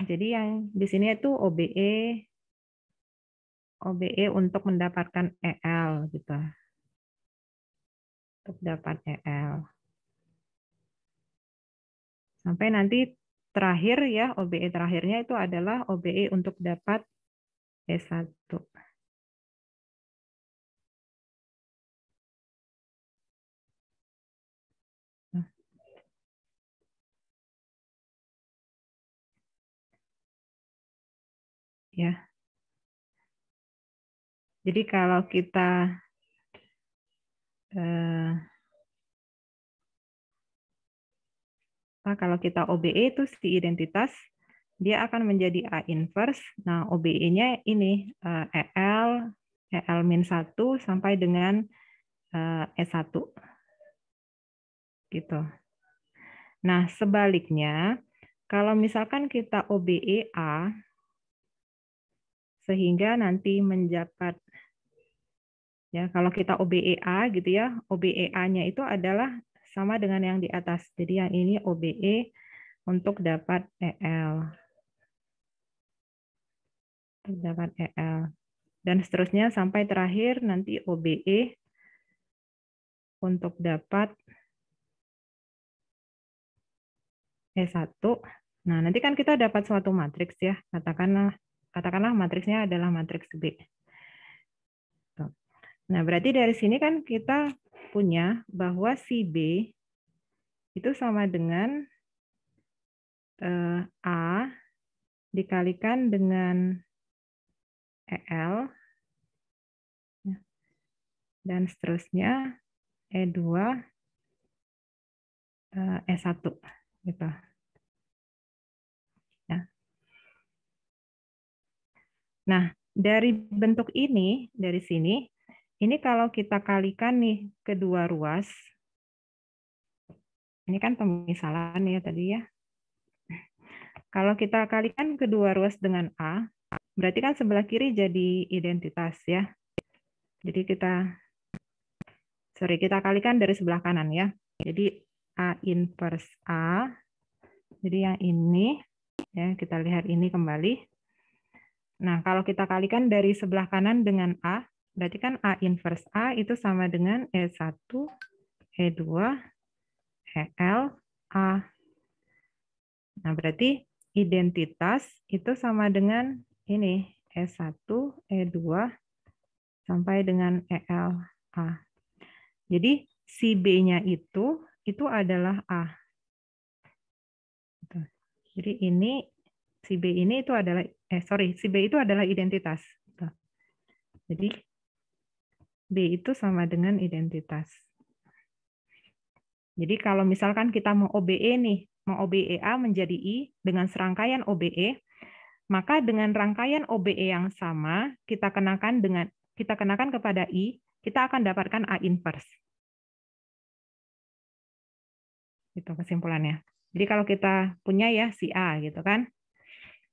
Jadi yang di sini itu OBE OBE untuk mendapatkan EL gitu. Untuk dapat EL. Sampai nanti terakhir ya, OBE terakhirnya itu adalah OBE untuk dapat E 1 ya. Jadi kalau kita eh, kalau kita OBE itu si identitas dia akan menjadi A inverse. Nah, OBE-nya ini EL eh, e EL minus 1 sampai dengan E1. Eh, e gitu. Nah, sebaliknya, kalau misalkan kita OBE A, sehingga nanti menjabat ya kalau kita OBEA gitu ya OBEA-nya itu adalah sama dengan yang di atas jadi yang ini OBE untuk dapat EL dapat EL dan seterusnya sampai terakhir nanti OBE untuk dapat E1 nah nanti kan kita dapat suatu matriks ya katakanlah katakanlah matriksnya adalah matriks B. Nah, berarti dari sini kan kita punya bahwa si B itu sama dengan eh, A dikalikan dengan EL ya, dan seterusnya E2 E1 eh, e gitu. Nah, dari bentuk ini, dari sini, ini kalau kita kalikan nih kedua ruas, ini kan pemisalan ya tadi ya. Kalau kita kalikan kedua ruas dengan A, berarti kan sebelah kiri jadi identitas ya. Jadi kita, sorry, kita kalikan dari sebelah kanan ya. Jadi A inverse A, jadi yang ini, ya kita lihat ini kembali, Nah, kalau kita kalikan dari sebelah kanan dengan A, berarti kan A inverse A itu sama dengan E1, E2, EL, A. Nah, berarti identitas itu sama dengan ini, E1, E2, sampai dengan EL, A. Jadi, si B-nya itu, itu adalah A. Jadi, ini si B ini itu adalah eh sorry si B itu adalah identitas. Gitu. Jadi B itu sama dengan identitas. Jadi kalau misalkan kita mau OBE nih, mau OBE A menjadi I dengan serangkaian OBE, maka dengan rangkaian OBE yang sama kita kenakan dengan kita kenakan kepada I, kita akan dapatkan A inverse. Itu kesimpulannya. Jadi kalau kita punya ya si A gitu kan,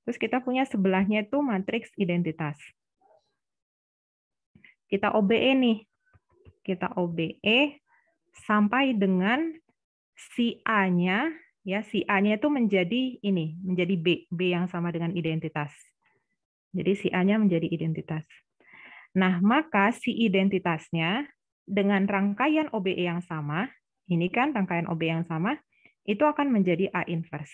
Terus kita punya sebelahnya itu matriks identitas. Kita OBE nih. Kita OBE sampai dengan si A-nya ya si A-nya itu menjadi ini, menjadi B, B yang sama dengan identitas. Jadi si A-nya menjadi identitas. Nah, maka si identitasnya dengan rangkaian OBE yang sama, ini kan rangkaian OBE yang sama, itu akan menjadi A inverse.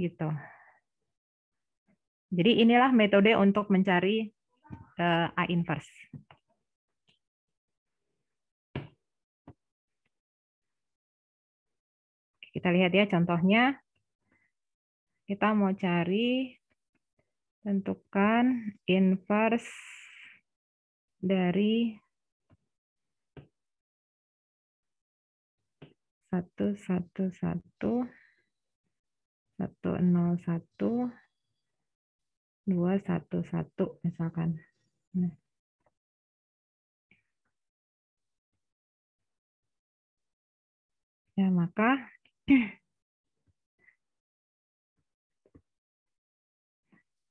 gitu. Jadi inilah metode untuk mencari uh, A inverse. Kita lihat ya contohnya. Kita mau cari tentukan inverse dari 111 101 211 misalkan. Nah. Ya, maka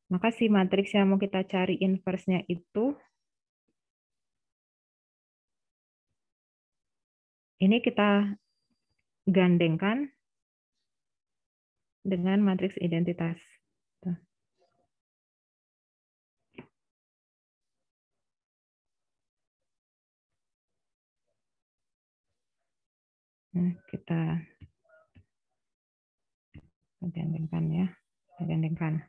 maka si matriks yang mau kita cari inversnya itu ini kita gandengkan dengan matriks identitas. Nah, kita gandengkan ya, gandengkan.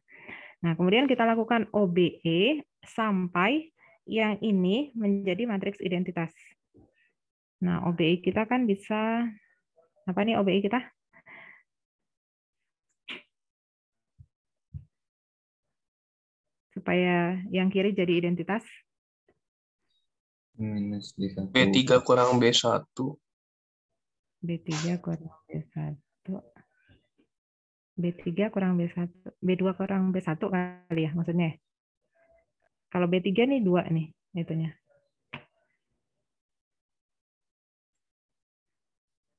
Nah, kemudian kita lakukan OBE sampai yang ini menjadi matriks identitas. Nah, OBE kita kan bisa apa nih OBE kita? supaya yang kiri jadi identitas? Hmm, B3 kurang B1. B3 kurang B1. B3 kurang B1. B2 kurang B1 kali ya maksudnya. Kalau B3 nih 2 nih itunya.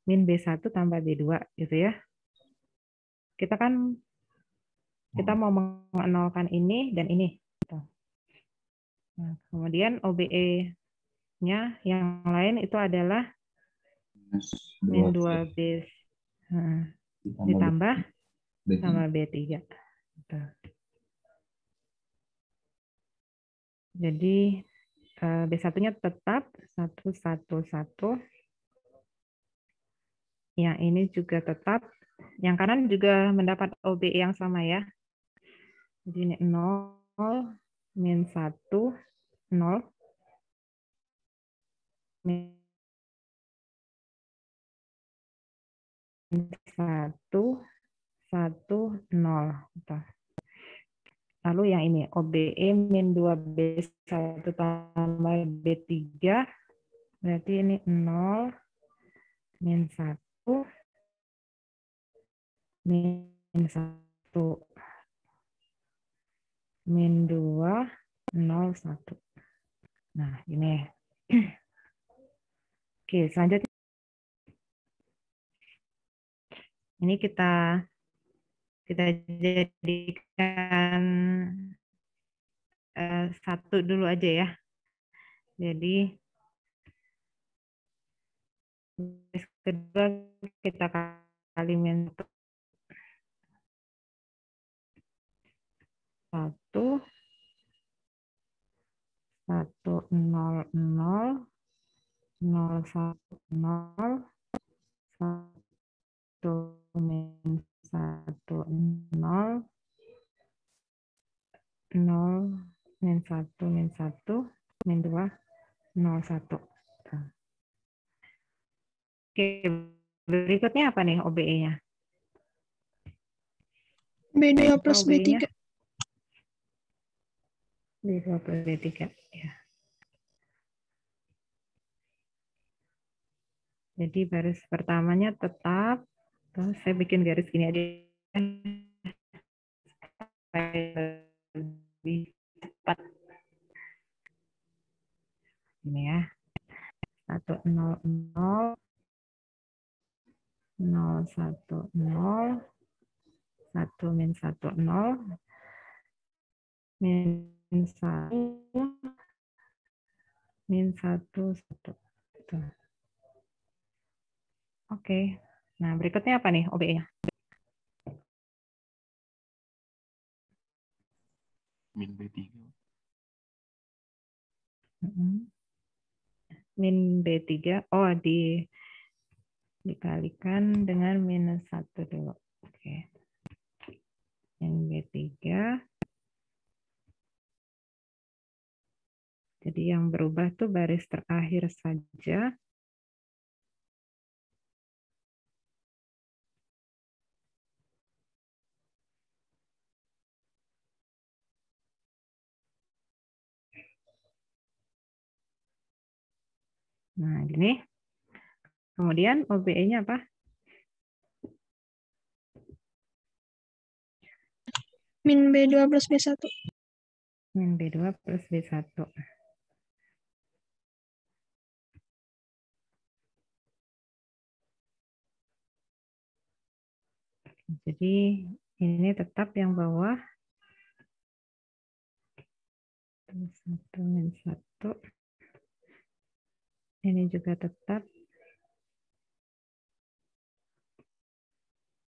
Min B1 tambah B2 gitu ya. Kita kan kita hmm. mau mengenalkan ini dan ini. Gitu. Nah, kemudian OBE-nya yang lain itu adalah min 2 B nah, ditambah B3. sama B3. Gitu. Jadi eh, B1-nya tetap 1, 1, 1. Yang ini juga tetap. Yang kanan juga mendapat OBE yang sama ya. Jadi ini 0, min 1, 0, min 1, 1, 0. Lalu yang ini, OBE min 2B1 tambah B3, berarti ini 0, min 1, min 1 min 2, 0, 1. Nah, ini. Oke, selanjutnya. Ini kita kita jadikan uh, satu dulu aja ya. Jadi kedua kita kali min satu satu 1 0 0 0 1 0 1 satu 1 0 0 min 1 min satu min 2 0 1 Oke berikutnya apa nih OBE-nya B2 plus B3 di 23 ya. Jadi baris pertamanya tetap, Tuh, saya bikin garis gini aja lebih cepat. Ini ya. 1 0 0 1 min 1 0 min min satu min satu satu oke Oke, nah berikutnya apa nih OBE-nya? Min b tiga Min b tiga oh di dikalikan dengan minus satu dulu. Oke. Min b tiga Jadi yang berubah tuh baris terakhir saja. Nah, gini. Kemudian OBE-nya apa? Min B2 plus B1. Min B2 plus B1. Jadi ini tetap yang bawah. satu min satu. Ini juga tetap.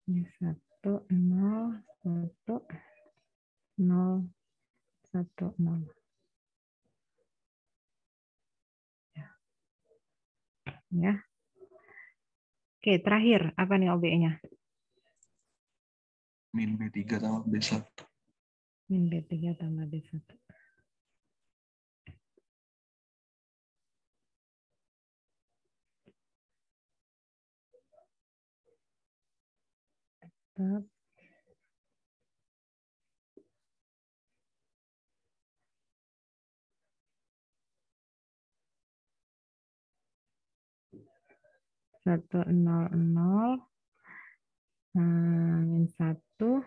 Ini satu nol satu nol satu nol. Ya. ya. Oke, terakhir apa nih OB-nya? min B3 tambah B1. Min B3 tambah B1. Tetap. Satu nol nol min 1, 0,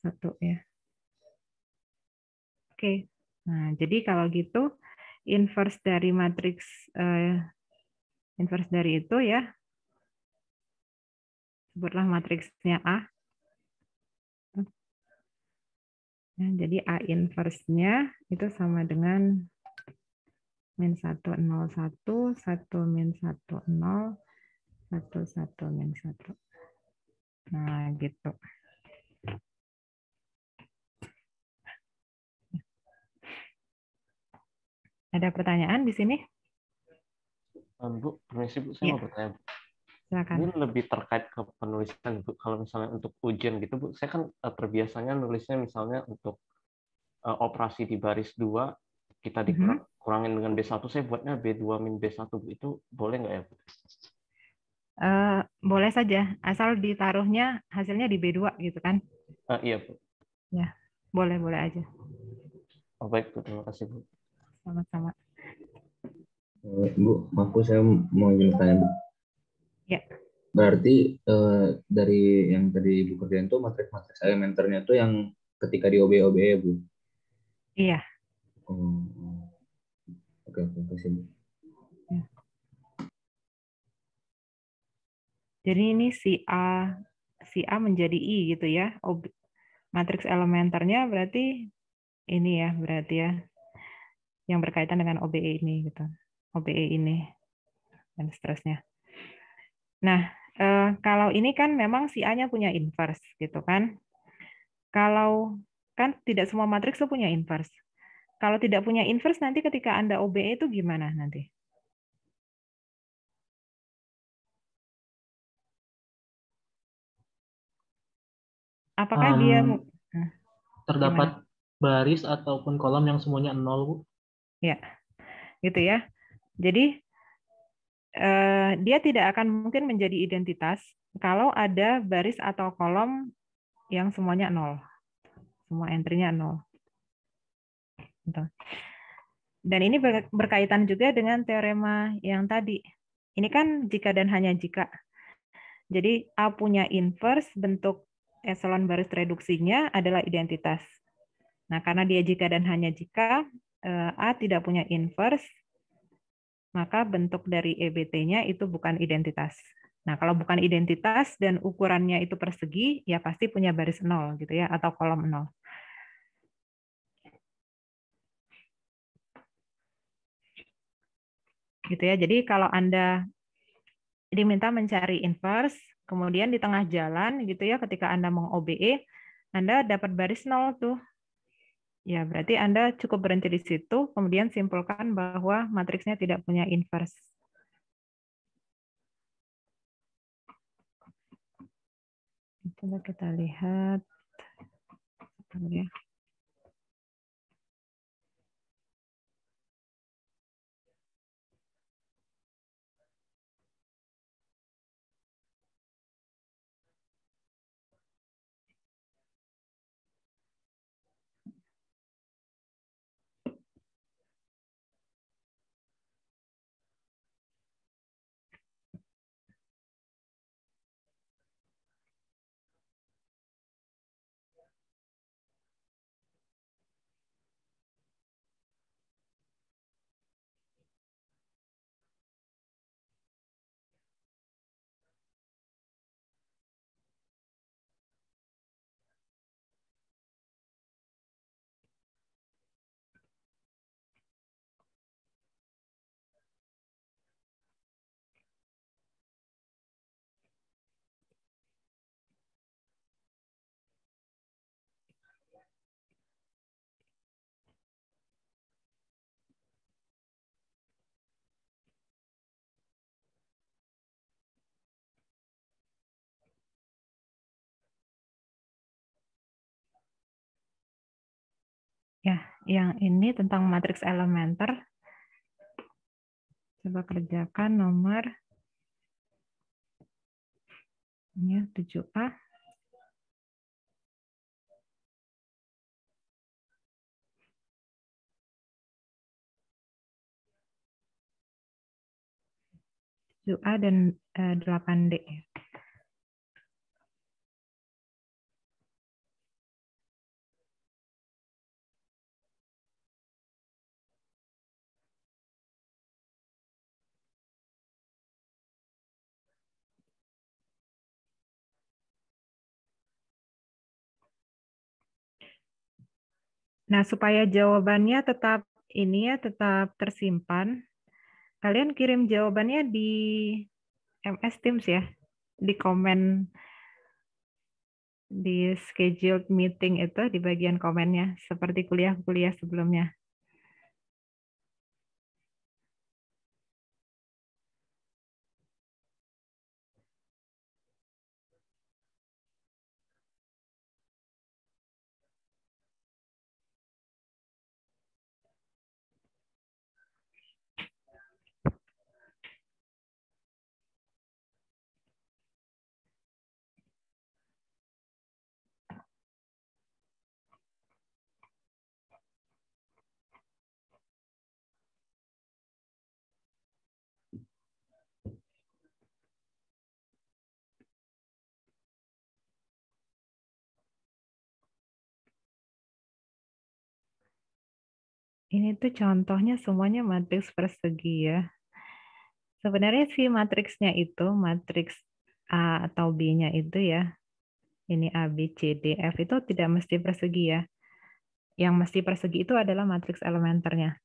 1 ya. Oke, nah jadi kalau gitu inverse dari matriks eh, inverse dari itu ya, sebutlah matriksnya A. Nah, jadi A inverse-nya itu sama dengan min 1, 0, 1, 1, min 1, 0, 1, 1, min 1. Nah, gitu. Ada pertanyaan di sini? Bu, permisi Bu, saya ya. mau bertanya. Silakan. Ini lebih terkait ke penulisan Bu. Kalau misalnya untuk ujian gitu Bu, saya kan eh, terbiasanya nulisnya misalnya untuk uh, operasi di baris 2, kita dikurang mhm. uh -huh kurangin dengan B1 saya buatnya B2 min B1 itu boleh nggak ya? Uh, boleh saja asal ditaruhnya hasilnya di B2 gitu kan? Uh, iya Bu. Ya, boleh boleh aja. Oh, baik Bu, terima kasih Bu. Sama-sama. Eh, Bu, aku saya mau jelaskan. Ya. Berarti uh, dari yang tadi Ibu kerjain itu matriks-matriks elementernya itu yang ketika di OBE OBE ya Bu? Iya. Oh. Oke, ke sini. Jadi ini si A si A menjadi I gitu ya. matriks elementernya berarti ini ya, berarti ya yang berkaitan dengan OBE ini gitu. OBE ini dan seterusnya. Nah, eh, kalau ini kan memang si A-nya punya inverse gitu kan. Kalau kan tidak semua matriks itu punya inverse. Kalau tidak punya inverse nanti ketika Anda OBE itu gimana nanti? Apakah um, dia terdapat gimana? baris ataupun kolom yang semuanya nol, Bu? Ya. Gitu ya. Jadi eh, dia tidak akan mungkin menjadi identitas kalau ada baris atau kolom yang semuanya nol. Semua entry-nya nol. Gitu. Dan ini berkaitan juga dengan teorema yang tadi. Ini kan jika dan hanya jika. Jadi A punya inverse bentuk eselon baris reduksinya adalah identitas. Nah, karena dia jika dan hanya jika eh, A tidak punya inverse, maka bentuk dari EBT-nya itu bukan identitas. Nah, kalau bukan identitas dan ukurannya itu persegi, ya pasti punya baris nol gitu ya atau kolom nol. gitu ya. Jadi kalau Anda diminta mencari inverse, kemudian di tengah jalan gitu ya ketika Anda mau obe Anda dapat baris nol tuh. Ya, berarti Anda cukup berhenti di situ, kemudian simpulkan bahwa matriksnya tidak punya inverse. Coba kita lihat. Ya. yang ini tentang matriks elementer. Coba kerjakan nomor ya, tujuh 7A. A dan eh, delapan d ya. Nah, supaya jawabannya tetap ini ya, tetap tersimpan, kalian kirim jawabannya di MS Teams ya, di komen di scheduled meeting itu di bagian komennya, seperti kuliah-kuliah sebelumnya. Ini tuh contohnya semuanya matriks persegi ya. Sebenarnya si matriksnya itu matriks A atau B-nya itu ya. Ini A, B, C, D, F itu tidak mesti persegi ya. Yang mesti persegi itu adalah matriks elementernya.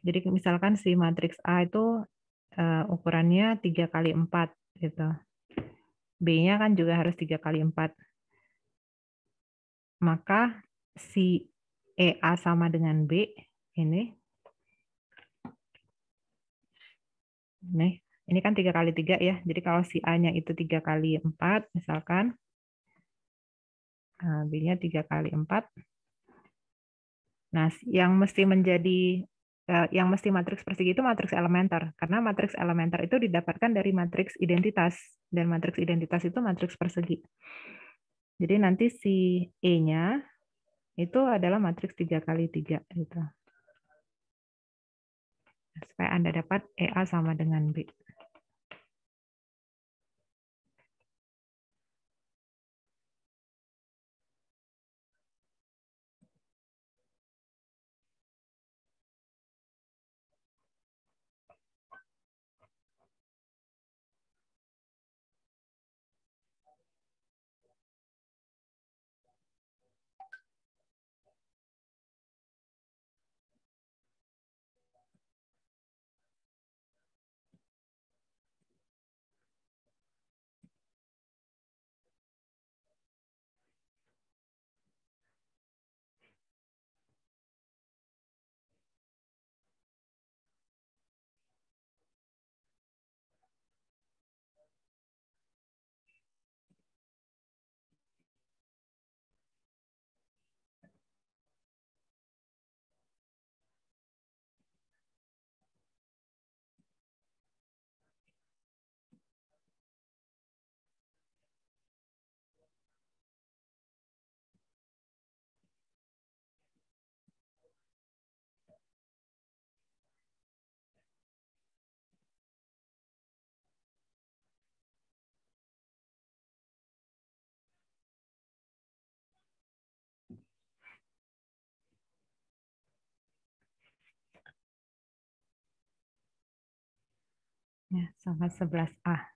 Jadi misalkan si matriks A itu uh, ukurannya 3 kali 4 gitu. B-nya kan juga harus 3 kali 4. Maka si EA sama dengan B ini. Nih, ini kan tiga kali tiga ya. Jadi kalau si A-nya itu tiga kali empat misalkan. Nah, B-nya tiga kali empat. Nah, yang mesti menjadi eh, yang mesti matriks persegi itu matriks elementer karena matriks elementer itu didapatkan dari matriks identitas dan matriks identitas itu matriks persegi. Jadi nanti si E-nya itu adalah matriks tiga kali tiga itu Supaya Anda dapat EA sama dengan B. Ya, sama 11A.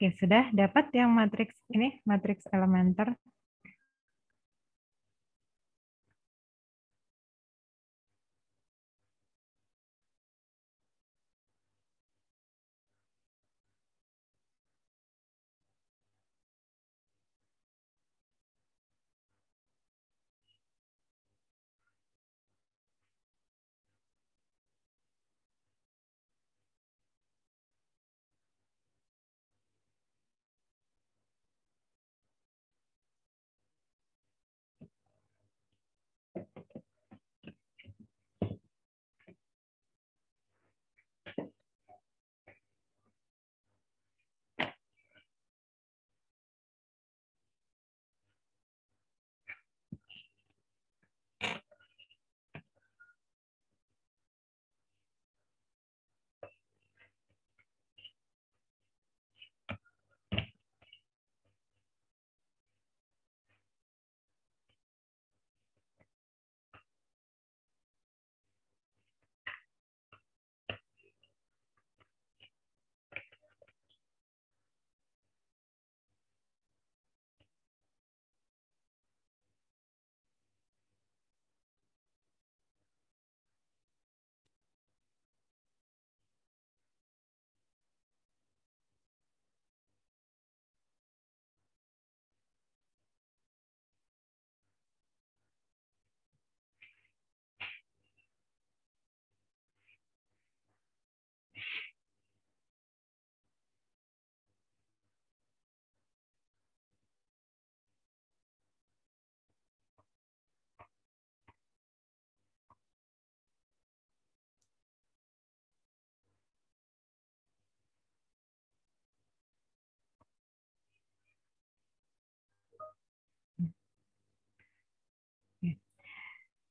Oke, sudah dapat yang matriks ini, matriks elementer.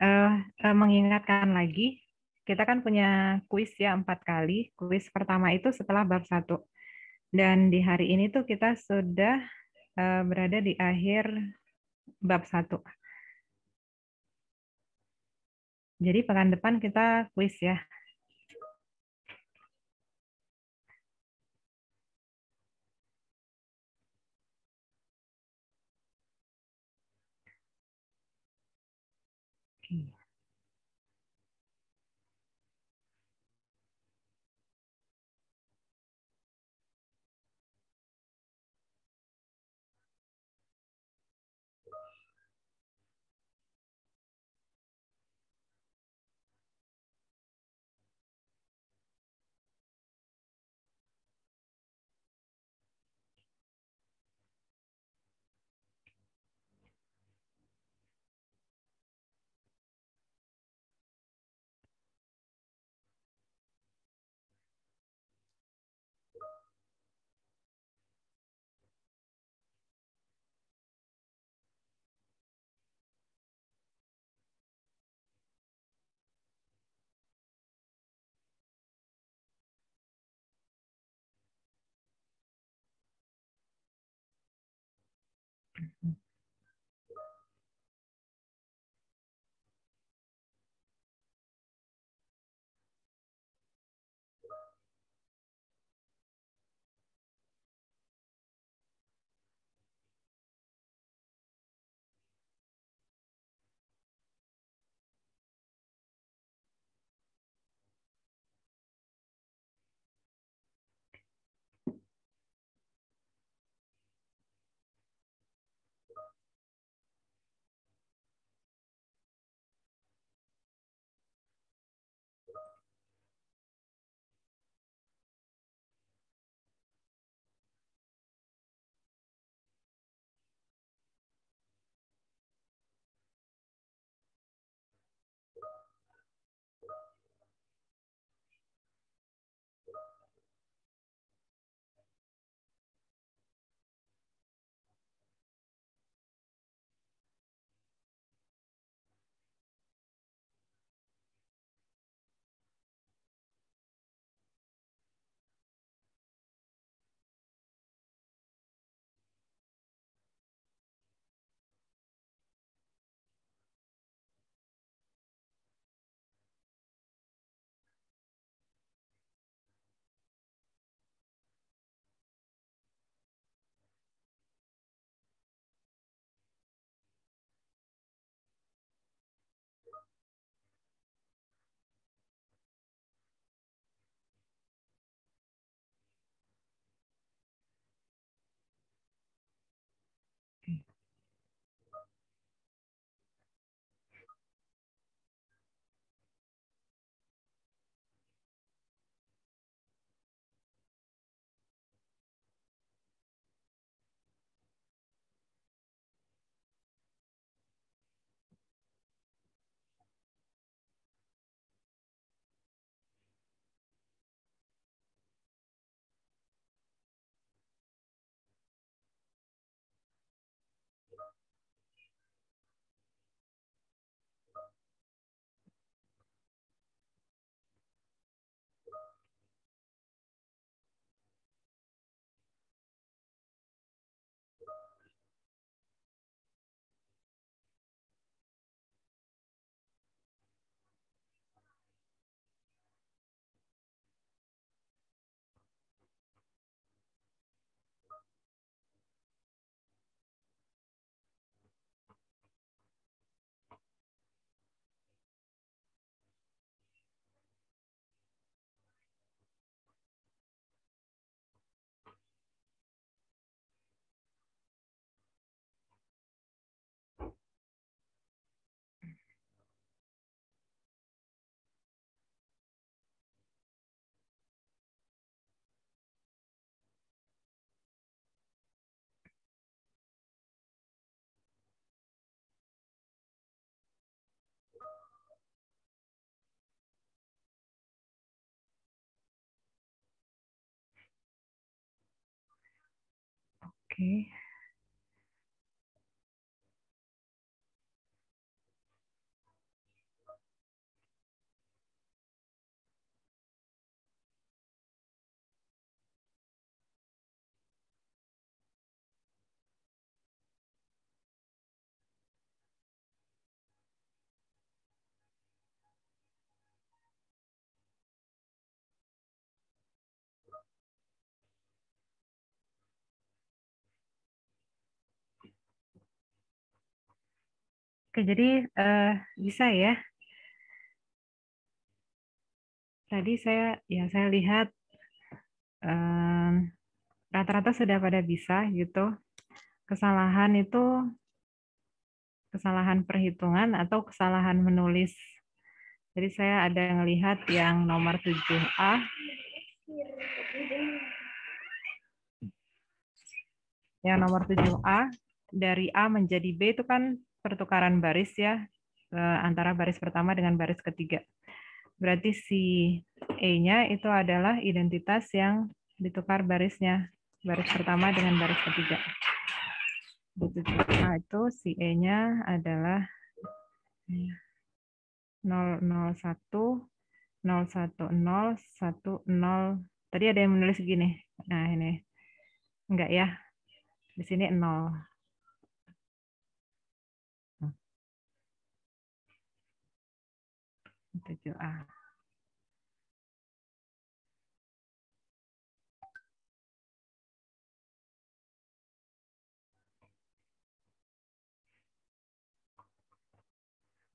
uh, uh, mengingatkan lagi, kita kan punya kuis ya empat kali. Kuis pertama itu setelah bab satu. Dan di hari ini tuh kita sudah uh, berada di akhir bab satu. Jadi pekan depan kita kuis ya. Mm-hmm. Okay Oke, jadi uh, bisa ya. Tadi saya ya saya lihat rata-rata um, sudah pada bisa gitu. Kesalahan itu kesalahan perhitungan atau kesalahan menulis. Jadi saya ada yang lihat yang nomor 7A. Yang nomor 7A dari A menjadi B itu kan pertukaran baris ya antara baris pertama dengan baris ketiga. Berarti si E-nya itu adalah identitas yang ditukar barisnya, baris pertama dengan baris ketiga. Gitu. Nah, itu si E-nya adalah 001 010 10. Tadi ada yang menulis gini. Nah, ini. Enggak ya. Di sini 0. 7A. Ah.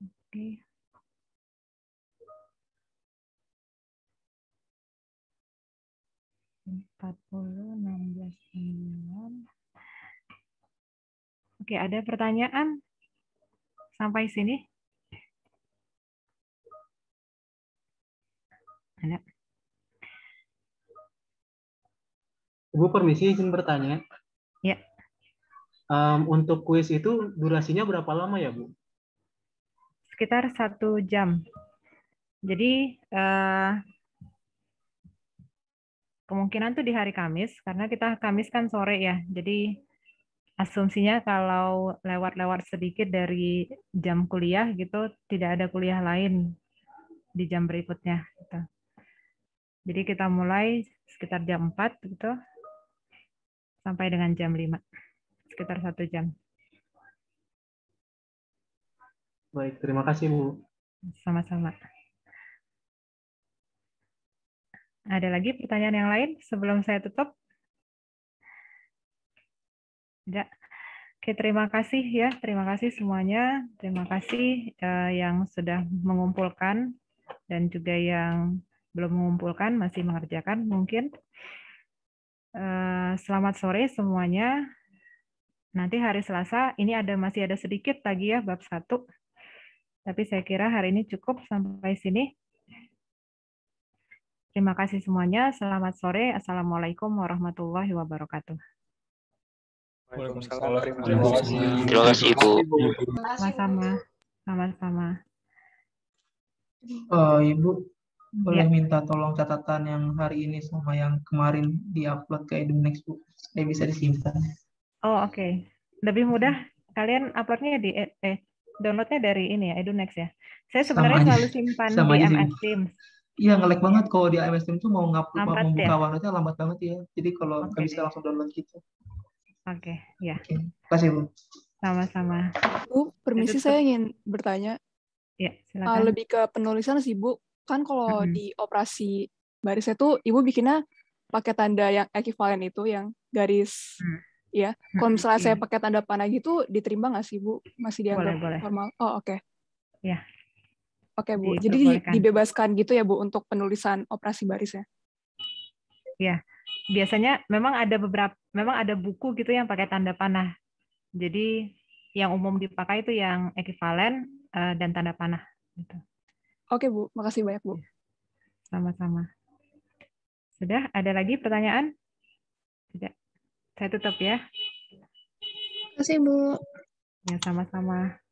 Oke. Empat puluh enam belas Oke, ada pertanyaan sampai sini? Ada. Ibu permisi izin bertanya. Ya. Um, untuk kuis itu durasinya berapa lama ya Bu? Sekitar satu jam. Jadi uh, kemungkinan tuh di hari Kamis karena kita Kamis kan sore ya. Jadi asumsinya kalau lewat-lewat sedikit dari jam kuliah gitu tidak ada kuliah lain di jam berikutnya gitu. Jadi kita mulai sekitar jam 4 gitu sampai dengan jam 5. Sekitar satu jam. Baik, terima kasih Bu. Sama-sama. Ada lagi pertanyaan yang lain sebelum saya tutup? Ya, Oke, terima kasih ya. Terima kasih semuanya. Terima kasih eh, yang sudah mengumpulkan dan juga yang belum mengumpulkan, masih mengerjakan mungkin. Eh, selamat sore semuanya. Nanti hari Selasa ini ada masih ada sedikit lagi ya bab satu Tapi saya kira hari ini cukup sampai sini. Terima kasih semuanya. Selamat sore. Assalamualaikum warahmatullahi wabarakatuh. Terima kasih. Ibu. Sama-sama. Sama-sama. Uh, Ibu, boleh yeah. minta tolong catatan yang hari ini sama yang kemarin diupload ke Edu Next Book Saya bisa disimpan. Oh oke, okay. lebih mudah kalian uploadnya di eh, eh, downloadnya dari ini ya Edu Next ya. Saya sebenarnya selalu simpan sama di MS Teams. Iya ngelek banget kalau di MS Teams tuh mau ngupload mau buka ya? lambat banget ya. Jadi kalau okay. bisa langsung download gitu. Oke, okay, ya. Oke, okay. kasih Bu. Sama-sama. Bu, permisi saya ingin bertanya. Ya, ah, silakan. Uh, lebih ke penulisan sih Bu kan kalau hmm. di operasi barisnya tuh ibu bikinnya pakai tanda yang ekivalen itu yang garis hmm. ya hmm, kalau misalnya hmm. saya pakai tanda panah gitu diterima nggak sih bu masih dianggap boleh, boleh. formal oh oke okay. ya oke okay, bu jadi dibebaskan gitu ya bu untuk penulisan operasi barisnya ya biasanya memang ada beberapa memang ada buku gitu yang pakai tanda panah jadi yang umum dipakai itu yang ekivalen uh, eh, dan tanda panah gitu. Oke Bu, makasih banyak Bu. Iya. Sama-sama. Sudah, ada lagi pertanyaan? Tidak. Saya tutup ya. Terima kasih Bu. Ya, sama-sama.